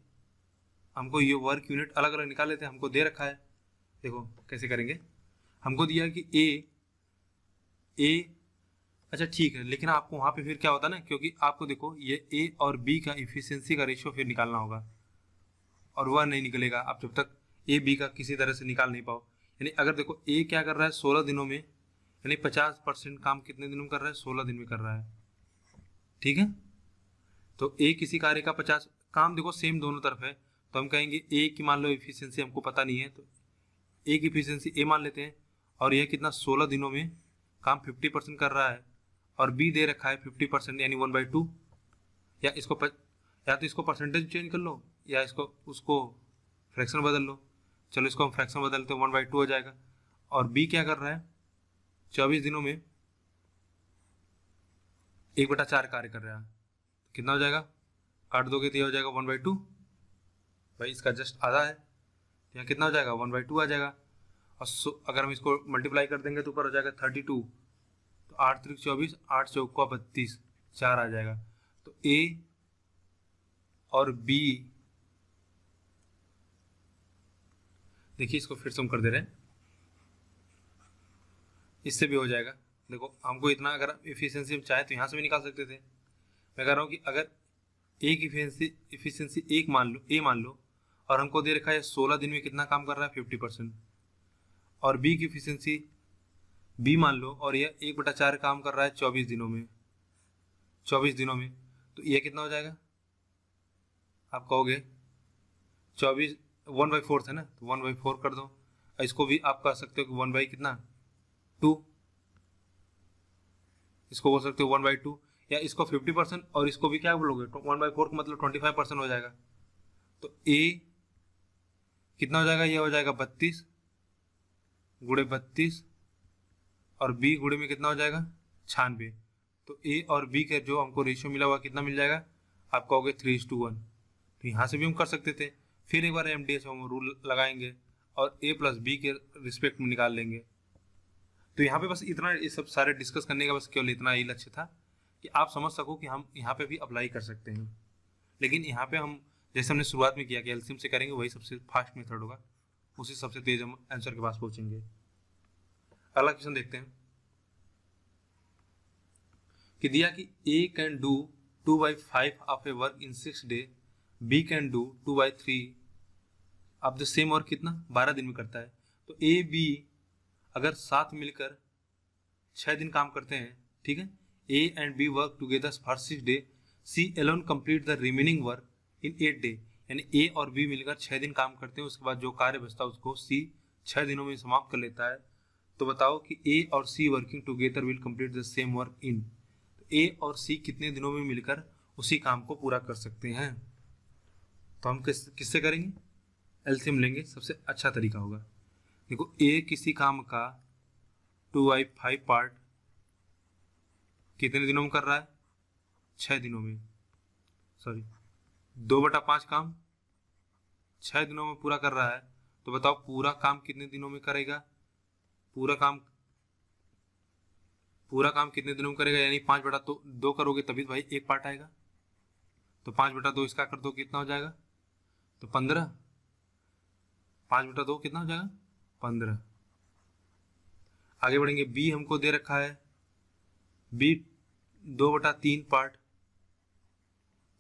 हमको ये वर्क यूनिट अलग अलग निकाल लेते हैं हमको दे रखा है देखो कैसे करेंगे हमको दिया कि ए ए अच्छा ठीक है लेकिन आपको वहाँ पे फिर क्या होता है ना क्योंकि आपको देखो ये ए और बी का इफिशियंसी का रेशियो फिर निकालना होगा और वह नहीं निकलेगा आप जब तक ए बी का किसी तरह से निकाल नहीं पाओ यानी अगर देखो ए क्या कर रहा है सोलह दिनों में यानी पचास परसेंट काम कितने दिनों में कर रहा है सोलह दिन में कर रहा है ठीक है तो ए किसी कार्य का पचास काम देखो सेम दोनों तरफ है तो हम कहेंगे ए की मान लो इफिशियंसी हमको पता नहीं है तो ए की इफिशियंसी ए मान लेते हैं और यह कितना सोलह दिनों में काम फिफ्टी परसेंट कर रहा है और बी दे रखा है फिफ्टी परसेंट यानी वन बाई टू या इसको या तो इसको परसेंटेज चेंज कर लो या इसको उसको फ्रैक्शन बदल लो चलो इसको हम फ्रैक्शन बदलते वन बाई टू हो जाएगा और बी क्या कर रहा है चौबीस दिनों में एक बटा चार कार्य कर रहा है कितना हो जाएगा काट दोगे तो यह हो जाएगा वन बाई टू भाई इसका जस्ट आधा है तो यहाँ कितना हो जाएगा वन बाई टू आ जाएगा और सो अगर हम इसको मल्टीप्लाई कर देंगे तो ऊपर हो जाएगा थर्टी टू तो आठ त्रिक चौबीस आठ चौका बत्तीस चार आ जाएगा तो ए और बी देखिए इसको फिर से हम कर दे रहे हैं इससे भी हो जाएगा देखो हमको इतना अगर इफिशियंसी हम चाहें तो यहाँ से भी निकाल सकते थे मैं कह रहा हूँ कि अगर एक इफिशियंसी इफिशियंसी एक मान लो ए मान लो और हमको दे रखा है सोलह दिन में कितना काम कर रहा है फिफ्टी परसेंट और बी की इफिशियंसी बी मान लो और यह एक बटा चार काम कर रहा है चौबीस दिनों में चौबीस दिनों में तो यह कितना हो जाएगा आप कहोगे चौबीस वन बाई फोर्थ है ना तो वन बाई फोर कर दो इसको भी आप कह सकते हो कि वन बाई कितना टू इसको बोल सकते हो वन बाई टू या इसको फिफ्टी परसेंट और इसको भी क्या बोलोगे तो वन बाई फोर का मतलब ट्वेंटी फाइव परसेंट हो जाएगा तो ए कितना हो जाएगा ये हो जाएगा बत्तीस गुड़े बत्तीस और बी गुड़े में कितना हो जाएगा छानबे तो ए और बी का जो हमको रेशियो मिला हुआ कितना मिल जाएगा आप कहोगे थ्री इज टू वन तो यहाँ से भी हम कर सकते थे फिर एक बार एम डी एस हम रूल लगाएंगे और ए प्लस बी के रिस्पेक्ट में निकाल लेंगे तो यहाँ पे बस इतना ये सब सारे डिस्कस करने का बस केवल इतना ही लक्ष्य था कि आप समझ सको कि हम यहाँ पे भी अप्लाई कर सकते हैं लेकिन यहाँ पे हम जैसे हमने शुरुआत में किया कि एल्सियम से करेंगे वही सबसे फास्ट मेथड होगा उसी सबसे तेज हम आंसर के पास पहुँचेंगे अगला क्वेश्चन देखते हैं कि दिया कि A can do two by five of a work in six day B can do two by three अब जो सेम और कितना बारह दिन में करता है तो ए बी अगर साथ मिलकर छः दिन काम करते हैं ठीक है A and B work together for six day C alone complete the remaining work in eight day यानी ए और बी मिलकर छः दिन काम करते हैं उसके बाद जो कार्य बचता है उसको सी छः दिनों में समाप्त कर लेता है तो बताओ कि ए और C working together will complete the same work in A और सी कितने दिनों में मिलकर उसी काम को पूरा कर सकते हैं तो हम किस किससे करेंगे एल्सियम लेंगे सबसे अच्छा तरीका होगा देखो ए किसी काम का टू बाई फाइव पार्ट कितने दिनों में कर रहा है छः दिनों में सॉरी दो बटा पाँच काम छः दिनों में पूरा कर रहा है तो बताओ पूरा काम कितने दिनों में करेगा पूरा काम पूरा काम कितने दिनों में करेगा यानी पाँच बटा तो दो करोगे तभी तो भाई एक पार्ट आएगा तो पाँच बटा दो इसका कर दो कितना हो जाएगा तो पंद्रह पांच बटा दो कितना हो जाएगा पंद्रह आगे बढ़ेंगे बी हमको दे रखा है बी दो बटा तीन पार्ट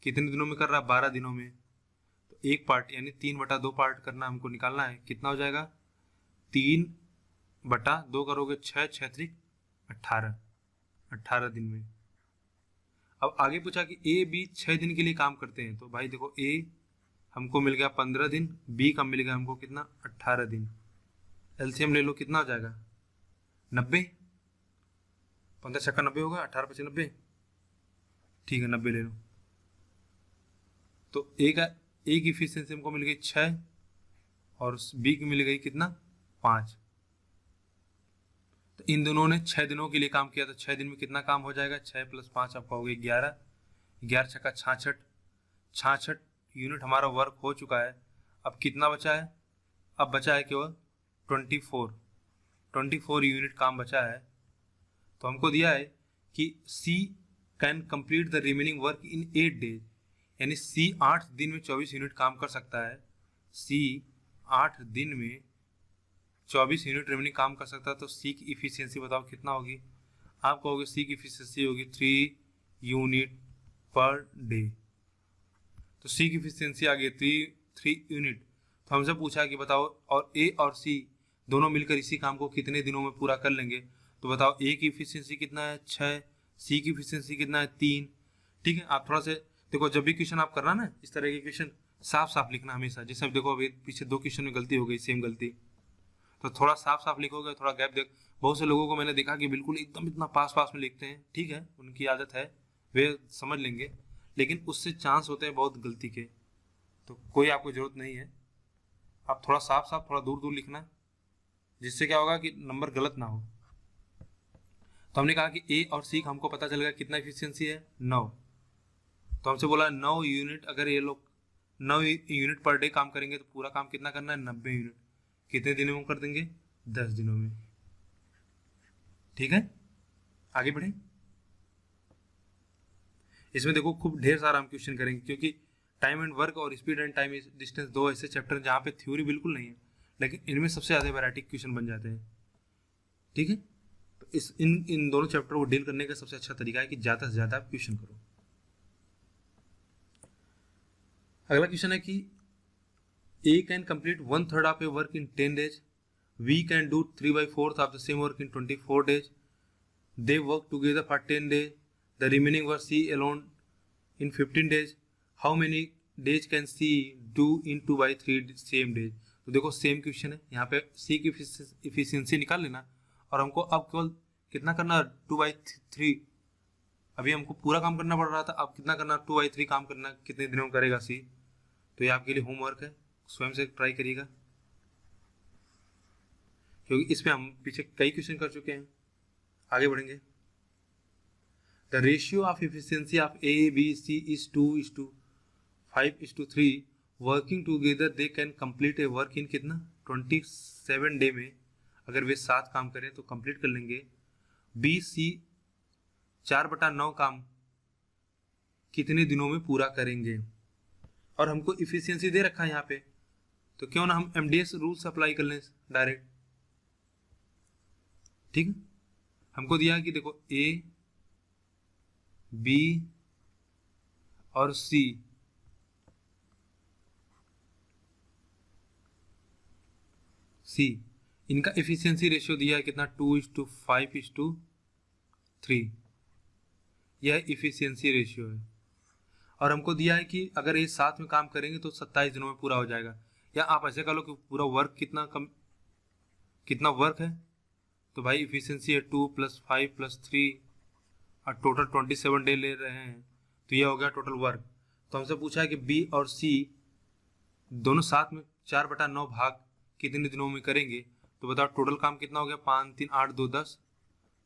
कितने दिनों में कर रहा है बारह दिनों में तो एक पार्ट यानी तीन बटा दो पार्ट करना हमको निकालना है कितना हो जाएगा तीन बटा दो करोगे छः छत्रिक त्रिक अट्ठारह अट्ठारह दिन में अब आगे पूछा कि ए बी छः दिन के लिए काम करते हैं तो भाई देखो ए हमको मिल गया पंद्रह दिन बी का मिल गया हमको कितना अट्ठारह दिन एलसीएम ले लो कितना हो जाएगा नब्बे पंद्रह छक्का नब्बे होगा अट्ठारह पच्चीस नब्बे ठीक है नब्बे ले लो तो ए का ए की इफिशियंसी हमको मिल गई छः और बी की मिल गई कितना पाँच तो इन दोनों ने छः दिनों के लिए काम किया तो छः दिन में कितना काम हो जाएगा छः प्लस पाँच आपका हो गया ग्यारह ग्यारह छक्का छाछठ छाछठ यूनिट हमारा वर्क हो चुका है अब कितना बचा है अब बचा है केवल twenty four twenty four unit काम बचा है तो हमको दिया है कि C can complete the remaining work in eight days यानी सी आठ दिन में चौबीस यूनिट काम कर सकता है सी आठ दिन में चौबीस यूनिट रिमेनिंग काम कर सकता है तो सी की इफिशियंसी बताओ कितना होगी आप कहोगे सी की इफिशियंसी होगी थ्री यूनिट पर डे तो सी की इफिशियंसी आ गई थ्री थ्री यूनिट तो हमसे पूछा कि बताओ और ए और सी दोनों मिलकर इसी काम को कितने दिनों में पूरा कर लेंगे तो बताओ ए की इफिशियंसी कितना है छः सी की इफिशियंसी कितना है तीन ठीक है आप थोड़ा से देखो जब भी क्वेश्चन आप करना ना इस तरह के क्वेश्चन साफ साफ लिखना हमेशा जैसे अब देखो अभी पीछे दो क्वेश्चन में गलती हो गई सेम गलती तो थोड़ा साफ साफ लिखोगे थोड़ा गैप देख बहुत से लोगों को मैंने देखा कि बिल्कुल एकदम इतना पास पास में लिखते हैं ठीक है उनकी आदत है वे समझ लेंगे लेकिन उससे चांस होते हैं बहुत गलती के तो कोई आपको ज़रूरत नहीं है आप थोड़ा साफ साफ थोड़ा दूर दूर लिखना जिससे क्या होगा कि नंबर गलत ना हो तो हमने कहा कि ए और सी का हमको पता चलेगा कितना इफिशियंसी है नौ तो हमसे बोला नौ यूनिट अगर ये लोग नौ यूनिट पर डे काम करेंगे तो पूरा काम कितना करना है नब्बे यूनिट कितने दिनों में कर देंगे दस दिनों में ठीक है आगे बढ़ें इसमें देखो खूब ढेर सारा हम क्वेश्चन करेंगे क्योंकि टाइम एंड वर्क और स्पीड एंड टाइम डिस्टेंस दो ऐसे चैप्टर जहाँ पे थ्योरी बिल्कुल नहीं है लेकिन इनमें सबसे ज़्यादा वैरायटी क्वेश्चन बन जाते हैं ठीक है तो इस इन इन दोनों चैप्टर को डील करने का सबसे अच्छा तरीका है कि ज़्यादा से ज़्यादा आप क्वेश्चन करो अगला क्वेश्चन है कि A can complete one third of a work in ten days we can do three by fourth of the same work in twenty four days they work together for ten days The remaining was C alone in 15 days. How many days can C do in two by three same days तो देखो same question है यहाँ पे सी की efficiency निकाल लेना और हमको अब केवल कितना करना टू बाई थ्री अभी हमको पूरा काम करना पड़ रहा था अब कितना करना टू बाई थ्री काम करना कितने दिनों में करेगा सी तो ये आपके लिए होमवर्क है स्वयं से ट्राई करिएगा क्योंकि इसमें हम पीछे कई क्वेश्चन कर चुके हैं आगे बढ़ेंगे the ratio of efficiency of A, B, C is 2 is to 5 is to 3 working together they can complete a work in कितना 27 डे में अगर वे सात काम करें तो कंप्लीट कर लेंगे बी सी चार बटा नौ काम कितने दिनों में पूरा करेंगे और हमको इफिशियंसी दे रखा है यहाँ पे तो क्यों ना हम M D S rules apply कर लें डायरेक्ट ठीक हमको दिया कि देखो ए बी और सी सी इनका इफिशियंसी रेशियो दिया है कितना two is to five is to three यह इफिशियंसी रेशियो है और हमको दिया है कि अगर ये साथ में काम करेंगे तो सत्ताईस दिनों में पूरा हो जाएगा या आप ऐसे कह लो कि पूरा वर्क कितना कम कितना वर्क है तो भाई इफिशियंसी है two plus five plus three और टोटल ट्वेंटी सेवन डे ले रहे हैं तो यह हो गया टोटल वर्क तो हमसे पूछा है कि बी और सी दोनों साथ में चार बटा नौ भाग कितने दिनों में करेंगे तो बताओ टोटल काम कितना हो गया पाँच तीन आठ दो दस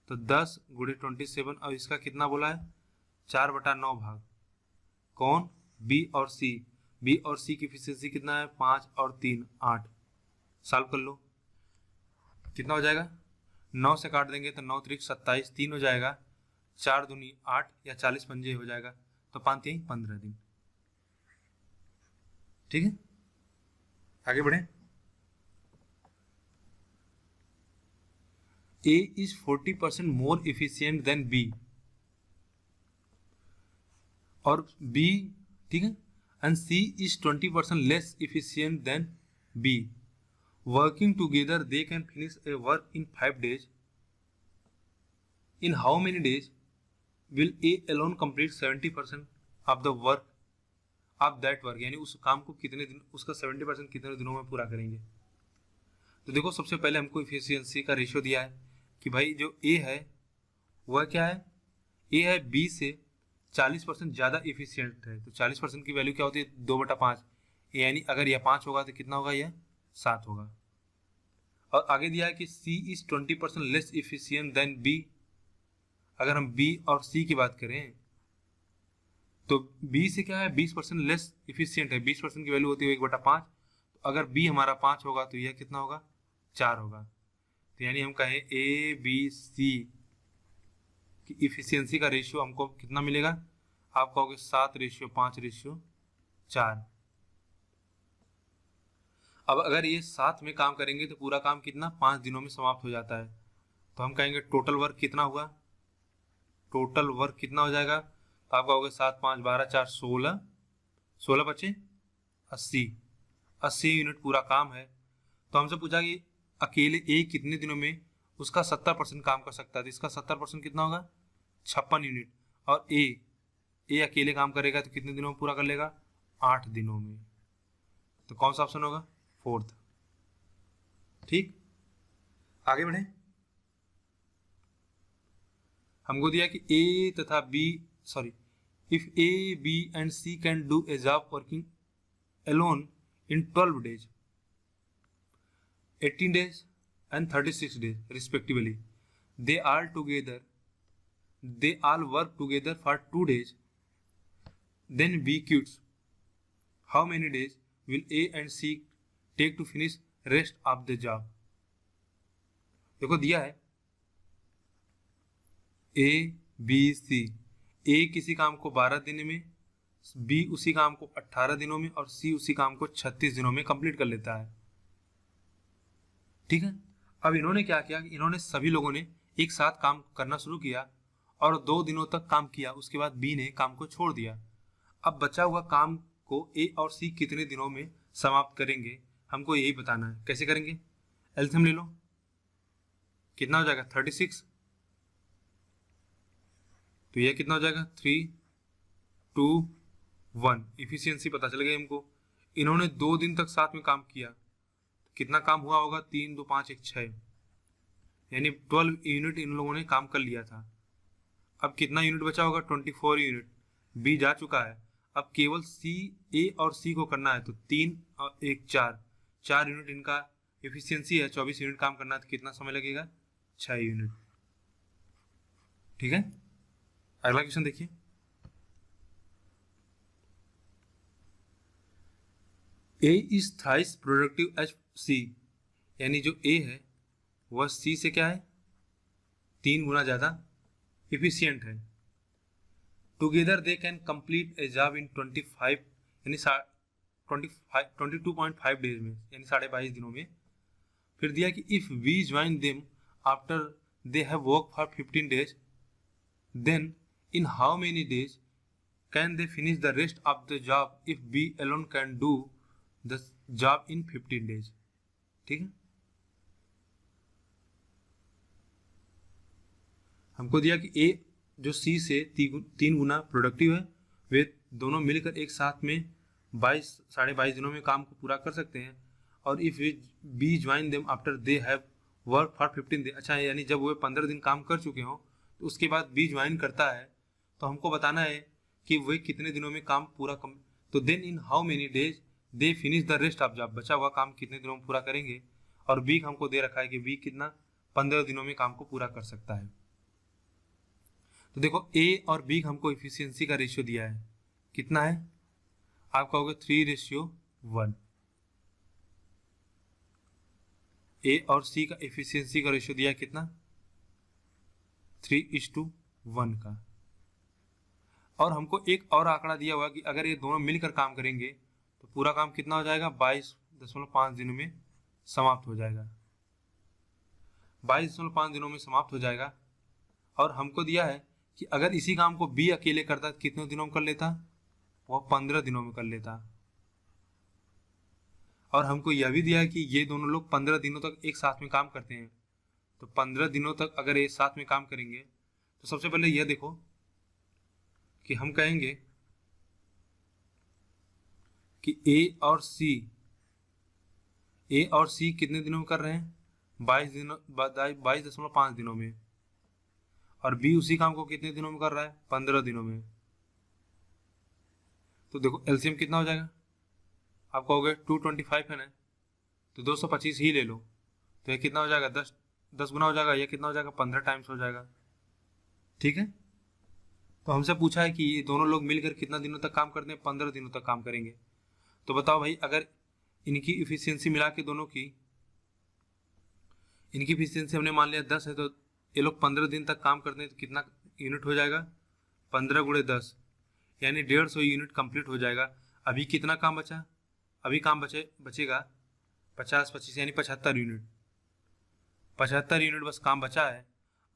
तो दस गुड़े ट्वेंटी सेवन और इसका कितना बोला है चार बटा नौ भाग कौन बी और सी बी और सी की फिशेंसी कितना है पाँच और तीन आठ सॉल्व कर लो कितना हो जाएगा नौ से काट देंगे तो नौ त्रिक सत्ताईस तीन हो जाएगा चार दुनी आठ या चालीस पंजे हो जाएगा तो पांच यही पंद्रह दिन ठीक है आगे बढ़े A is forty percent more efficient than B और बी ठीक है and C is twenty percent less efficient than B working together they can finish a work in five days in how many days will A alone complete seventy percent of the work of that work यानी उस काम को कितने दिन उसका seventy percent कितने दिनों में पूरा करेंगे तो देखो सबसे पहले हमको इफिशियंसी का रेशियो दिया है कि भाई जो ए है वह क्या है ए है बी से चालीस परसेंट ज़्यादा इफिशियंट है तो चालीस परसेंट की वैल्यू क्या होती है दो बटा पाँच यानी अगर यह पाँच होगा तो कितना होगा यह सात होगा और आगे दिया है कि C is twenty percent less efficient than B अगर हम बी और सी की बात करें तो बी से क्या है बीस परसेंट लेस इफिशियंट है बीस परसेंट की वैल्यू होती है एक बटा पाँच तो अगर बी हमारा पाँच होगा तो यह कितना होगा चार होगा तो यानी हम कहें ए बी सी की इफिशियंसी का रेशियो हमको कितना मिलेगा आप कहोगे सात रेशियो पाँच रेशियो चार अब अगर ये साथ में काम करेंगे तो पूरा काम कितना पाँच दिनों में समाप्त हो जाता है तो हम कहेंगे टोटल वर्क कितना हुआ टोटल वर्क कितना हो जाएगा तो आपका होगा सात पाँच बारह चार सोलह सोलह बचे अस्सी अस्सी यूनिट पूरा काम है तो हमसे पूछा कि अकेले एक कितने दिनों में उसका सत्तर परसेंट काम कर सकता है तो इसका सत्तर परसेंट कितना होगा छप्पन यूनिट और ए ए अकेले काम करेगा तो कितने दिनों में पूरा कर लेगा आठ दिनों में तो कौन सा ऑप्शन होगा फोर्थ ठीक आगे बढ़ें हमको दिया कि ए तथा B sorry if A B and C can do a job working alone in twelve days eighteen days and thirty six days respectively they are together they are work together for two days then B quits how many days will A and C take to finish rest of the job देखो दिया है A B C ए किसी काम को 12 दिन में B उसी काम को 18 दिनों में और सी उसी काम को 36 दिनों में कंप्लीट कर लेता है ठीक है अब इन्होंने क्या किया इन्होंने सभी लोगों ने एक साथ काम करना शुरू किया और दो दिनों तक काम किया उसके बाद बी ने काम को छोड़ दिया अब बचा हुआ काम को ए और सी कितने दिनों में समाप्त करेंगे हमको यही बताना है कैसे करेंगे एल्थम ले लो कितना हो जाएगा थर्टी सिक्स तो यह कितना हो जाएगा थ्री टू वन इफिशियंसी पता चल गई हमको इन्होंने दो दिन तक साथ में काम किया कितना काम हुआ होगा तीन दो पाँच एक छः यानी ट्वेल्व यूनिट इन लोगों ने काम कर लिया था अब कितना यूनिट बचा होगा ट्वेंटी फोर यूनिट बी जा चुका है अब केवल सी ए और सी को करना है तो तीन और एक चार चार यूनिट इनका एफिशिएंसी है चौबीस यूनिट काम करना है तो कितना समय लगेगा छः यूनिट ठीक है अगला क्वेश्चन देखिए A is thrice productive H C यानी जो ए है वह सी से क्या है तीन गुना ज़्यादा इफिशियंट है together they can complete a job in twenty five यानी twenty five twenty two point five days में यानी साढ़े बाईस दिनों में फिर दिया कि if we join them after they have work for fifteen days then in how many days can they finish the rest of the job if B alone can do the job in 15 days ठीक है हमको दिया कि ए जो सी से ती, तीन गुना productive है वे दोनों मिलकर एक साथ में बाईस साढ़े बाईस दिनों में काम को पूरा कर सकते हैं और if B join them after they have work for fifteen day अच्छा यानी जब वे पंद्रह दिन काम कर चुके हों तो उसके बाद बी ज्वाइन करता है तो हमको बताना है कि वे कितने दिनों में काम पूरा कम तो then in how many days they finish the rest of job बचा हुआ काम कितने दिनों में पूरा करेंगे और वीक हमको दे रखा है कि वीक कितना पंद्रह दिनों में काम को पूरा कर सकता है तो देखो ए और बी हमको इफिशियंसी का रेशियो दिया है कितना है आप कहोगे थ्री रेशियो वन ए और सी का इफिशियंसी का रेशियो दिया कितना थ्री इज टू वन का और हमको एक और आंकड़ा दिया हुआ कि अगर ये दोनों मिलकर काम करेंगे तो पूरा काम कितना हो जाएगा बाईस दशमलव पाँच दिनों में समाप्त हो जाएगा बाईस दशमलव पाँच दिनों में समाप्त हो जाएगा और हमको दिया है कि अगर इसी काम को बी अकेले करता तो कितने दिनों में कर लेता वह पंद्रह दिनों में कर लेता और हमको यह भी दिया है कि ये दोनों लोग पंद्रह दिनों तक एक साथ में काम करते हैं तो पंद्रह दिनों तक अगर ये साथ में काम करेंगे तो सबसे पहले यह देखो कि हम कहेंगे कि ए और सी ए और सी कितने दिनों में कर रहे हैं बाईस दिनों बाईस दशमलव पाँच दिनों में और बी उसी काम को कितने दिनों में कर रहा है पंद्रह दिनों में तो देखो एलसीएम कितना हो जाएगा आप कहोगे टू ट्वेंटी फाइव है ना तो दो सौ पच्चीस ही ले लो तो ये कितना हो जाएगा दस दस गुना हो जाएगा ये कितना हो जाएगा पंद्रह टाइम्स हो जाएगा ठीक है तो हमसे पूछा है कि ये दोनों लोग मिलकर कितना दिनों तक काम करते हैं पंद्रह दिनों तक काम करेंगे तो बताओ भाई अगर इनकी इफिशियंसी मिला के दोनों की इनकी इफिशियंसी हमने मान लिया दस है तो ये लोग पंद्रह दिन तक काम करते हैं तो कितना यूनिट हो जाएगा पंद्रह गुड़े दस यानी डेढ़ सौ यूनिट कंप्लीट हो जाएगा अभी कितना काम बचा अभी काम बचे बचेगा पचास पच्चीस यानी पचहत्तर यूनिट पचहत्तर यूनिट बस काम बचा है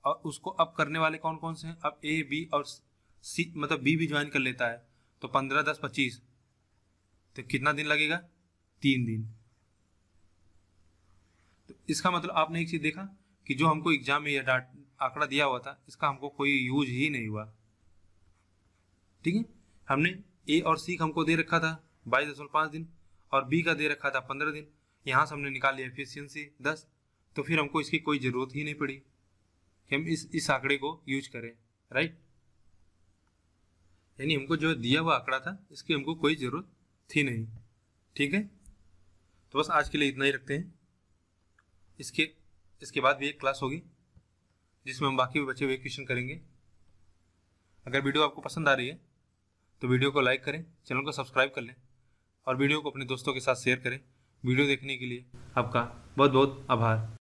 और उसको अब करने वाले कौन कौन से हैं अब ए बी और सी मतलब बी भी ज्वाइन कर लेता है तो पंद्रह दस पच्चीस तो कितना दिन लगेगा तीन दिन तो इसका मतलब आपने एक चीज़ देखा कि जो हमको एग्जाम में यह डाट आंकड़ा दिया हुआ था इसका हमको कोई यूज ही नहीं हुआ ठीक है हमने ए और सी हमको दे रखा था बाईस दशमलव पाँच दिन और बी का दे रखा था पंद्रह दिन यहाँ से हमने निकाली एफिशिएंसी दस तो फिर हमको इसकी कोई ज़रूरत ही नहीं पड़ी कि हम इस इस आंकड़े को यूज करें राइट यानी हमको जो दिया हुआ आंकड़ा था इसकी हमको कोई ज़रूरत थी नहीं ठीक है तो बस आज के लिए इतना ही रखते हैं इसके इसके बाद भी एक क्लास होगी जिसमें हम बाकी भी बचे हुए क्वेश्चन करेंगे अगर वीडियो आपको पसंद आ रही है तो वीडियो को लाइक करें चैनल को सब्सक्राइब कर लें और वीडियो को अपने दोस्तों के साथ शेयर करें वीडियो देखने के लिए आपका बहुत बहुत आभार